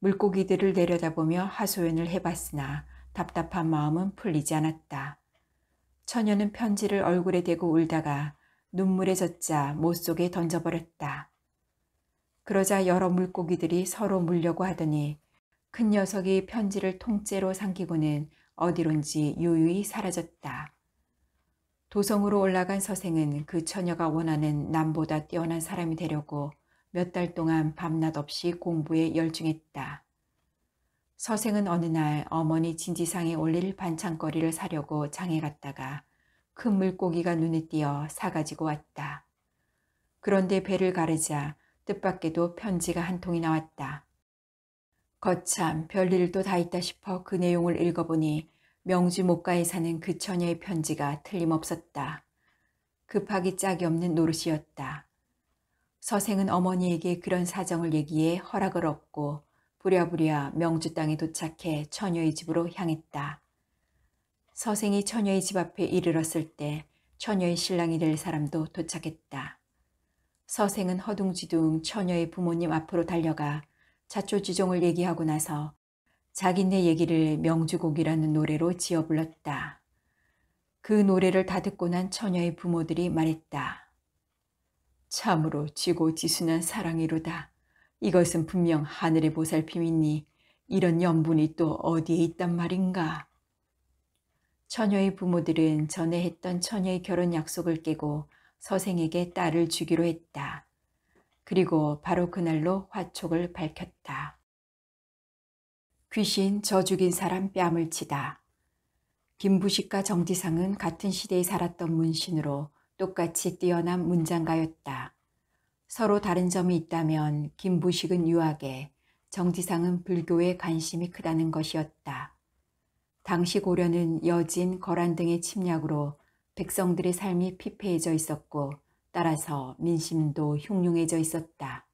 물고기들을 내려다보며 하소연을 해봤으나 답답한 마음은 풀리지 않았다. 처녀는 편지를 얼굴에 대고 울다가 눈물에 젖자 못 속에 던져버렸다. 그러자 여러 물고기들이 서로 물려고 하더니 큰 녀석이 편지를 통째로 삼키고는 어디론지 유유히 사라졌다. 도성으로 올라간 서생은 그 처녀가 원하는 남보다 뛰어난 사람이 되려고 몇 달 동안 밤낮 없이 공부에 열중했다. 서생은 어느 날 어머니 진지상에 올릴 반찬거리를 사려고 장에 갔다가 큰 물고기가 눈에 띄어 사가지고 왔다. 그런데 배를 가르자 뜻밖에도 편지가 한 통이 나왔다. 거참 별일도 다 있다 싶어 그 내용을 읽어보니 명주 목가에 사는 그 처녀의 편지가 틀림없었다. 급하기 짝이 없는 노릇이었다. 서생은 어머니에게 그런 사정을 얘기해 허락을 얻고 부랴부랴 명주 땅에 도착해 처녀의 집으로 향했다. 서생이 처녀의 집 앞에 이르렀을 때 처녀의 신랑이 될 사람도 도착했다. 서생은 허둥지둥 처녀의 부모님 앞으로 달려가 자초지종을 얘기하고 나서 자기네 얘기를 명주곡이라는 노래로 지어 불렀다. 그 노래를 다 듣고 난 처녀의 부모들이 말했다. 참으로 지고 지순한 사랑이로다. 이것은 분명 하늘의 보살핌이니 이런 염분이또 어디에 있단 말인가. 처녀의 부모들은 전에 했던 처녀의 결혼 약속을 깨고 서생에게 딸을 주기로 했다. 그리고 바로 그날로 화촉을 밝혔다. 귀신 저 죽인 사람 뺨을 치다. 김부식과 정지상은 같은 시대에 살았던 문신으로 똑같이 뛰어난 문장가였다. 서로 다른 점이 있다면 김부식은 유학에 정지상은 불교에 관심이 크다는 것이었다. 당시 고려는 여진, 거란 등의 침략으로 백성들의 삶이 피폐해져 있었고 따라서 민심도 흉흉해져 있었다.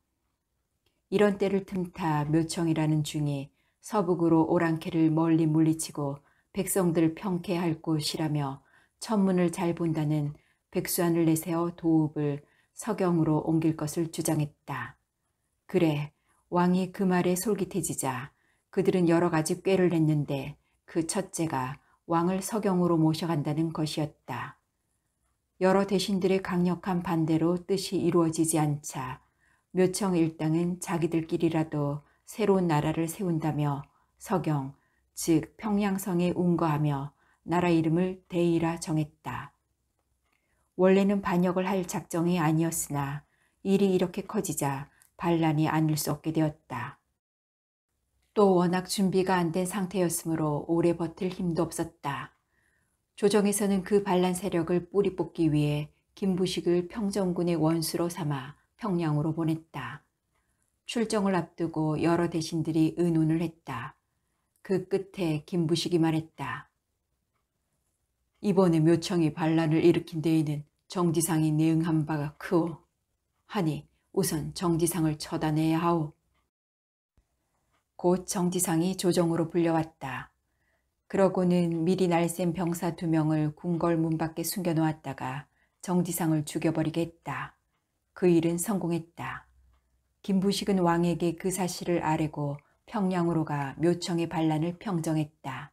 이런 때를 틈타 묘청이라는 중에 서북으로 오랑캐를 멀리 물리치고 백성들 평케할 곳이라며 천문을 잘 본다는 백수안을 내세워 도읍을 서경으로 옮길 것을 주장했다. 그래 왕이 그 말에 솔깃해지자 그들은 여러 가지 꾀를 냈는데 그 첫째가 왕을 서경으로 모셔간다는 것이었다. 여러 대신들의 강력한 반대로 뜻이 이루어지지 않자 묘청 일당은 자기들끼리라도 새로운 나라를 세운다며 서경, 즉 평양성에 운거하며 나라 이름을 대이라 정했다. 원래는 반역을 할 작정이 아니었으나 일이 이렇게 커지자 반란이 아닐 수 없게 되었다. 또 워낙 준비가 안 된 상태였으므로 오래 버틸 힘도 없었다. 조정에서는 그 반란 세력을 뿌리 뽑기 위해 김부식을 평정군의 원수로 삼아 평양으로 보냈다. 출정을 앞두고 여러 대신들이 의논을 했다. 그 끝에 김부식이 말했다. 이번에 묘청이 반란을 일으킨 데에는 정지상이 내응한 바가 크오. 하니 우선 정지상을 처단해야 하오. 곧 정지상이 조정으로 불려왔다. 그러고는 미리 날쌘 병사 두 명을 궁궐 문 밖에 숨겨놓았다가 정지상을 죽여버리게 했다. 그 일은 성공했다. 김부식은 왕에게 그 사실을 아뢰고 평양으로 가 묘청의 반란을 평정했다.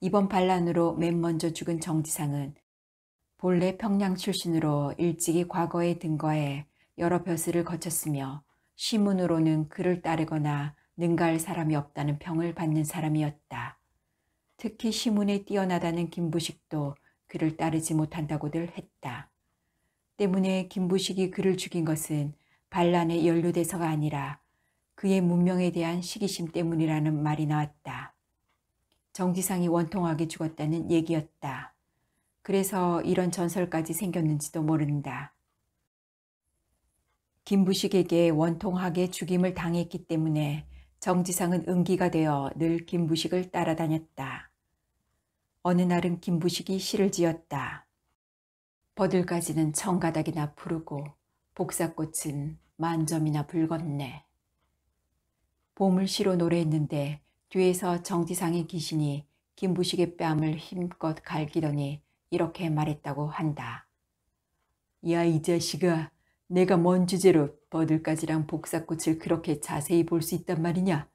이번 반란으로 맨 먼저 죽은 정지상은 본래 평양 출신으로 일찍이 과거에 등거해 여러 벼슬을 거쳤으며 시문으로는 그를 따르거나 능가할 사람이 없다는 평을 받는 사람이었다. 특히 시문에 뛰어나다는 김부식도 그를 따르지 못한다고들 했다. 때문에 김부식이 그를 죽인 것은 반란에 연루돼서가 아니라 그의 문명에 대한 시기심 때문이라는 말이 나왔다. 정지상이 원통하게 죽었다는 얘기였다. 그래서 이런 전설까지 생겼는지도 모른다. 김부식에게 원통하게 죽임을 당했기 때문에 정지상은 은기가 되어 늘 김부식을 따라다녔다. 어느 날은 김부식이 시를 지었다. 버들가지는 청가닥이나 푸르고 복사꽃은 만점이나 불었네 보물시로 노래했는데 뒤에서 정지상의 귀신이 김부식의 뺨을 힘껏 갈기더니 이렇게 말했다고 한다. 야 이 자식아 내가 뭔 주제로 버들까지랑 복사꽃을 그렇게 자세히 볼 수 있단 말이냐.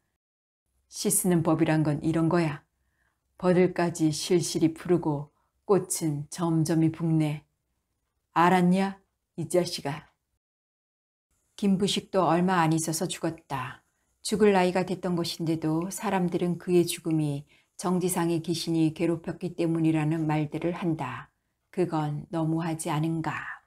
시 쓰는 법이란 건 이런 거야. 버들까지 실실이 푸르고 꽃은 점점이 붓네. 알았냐 이 자식아. 김부식도 얼마 안 있어서 죽었다. 죽을 나이가 됐던 것인데도 사람들은 그의 죽음이 정지상의 귀신이 괴롭혔기 때문이라는 말들을 한다. 그건 너무하지 않은가.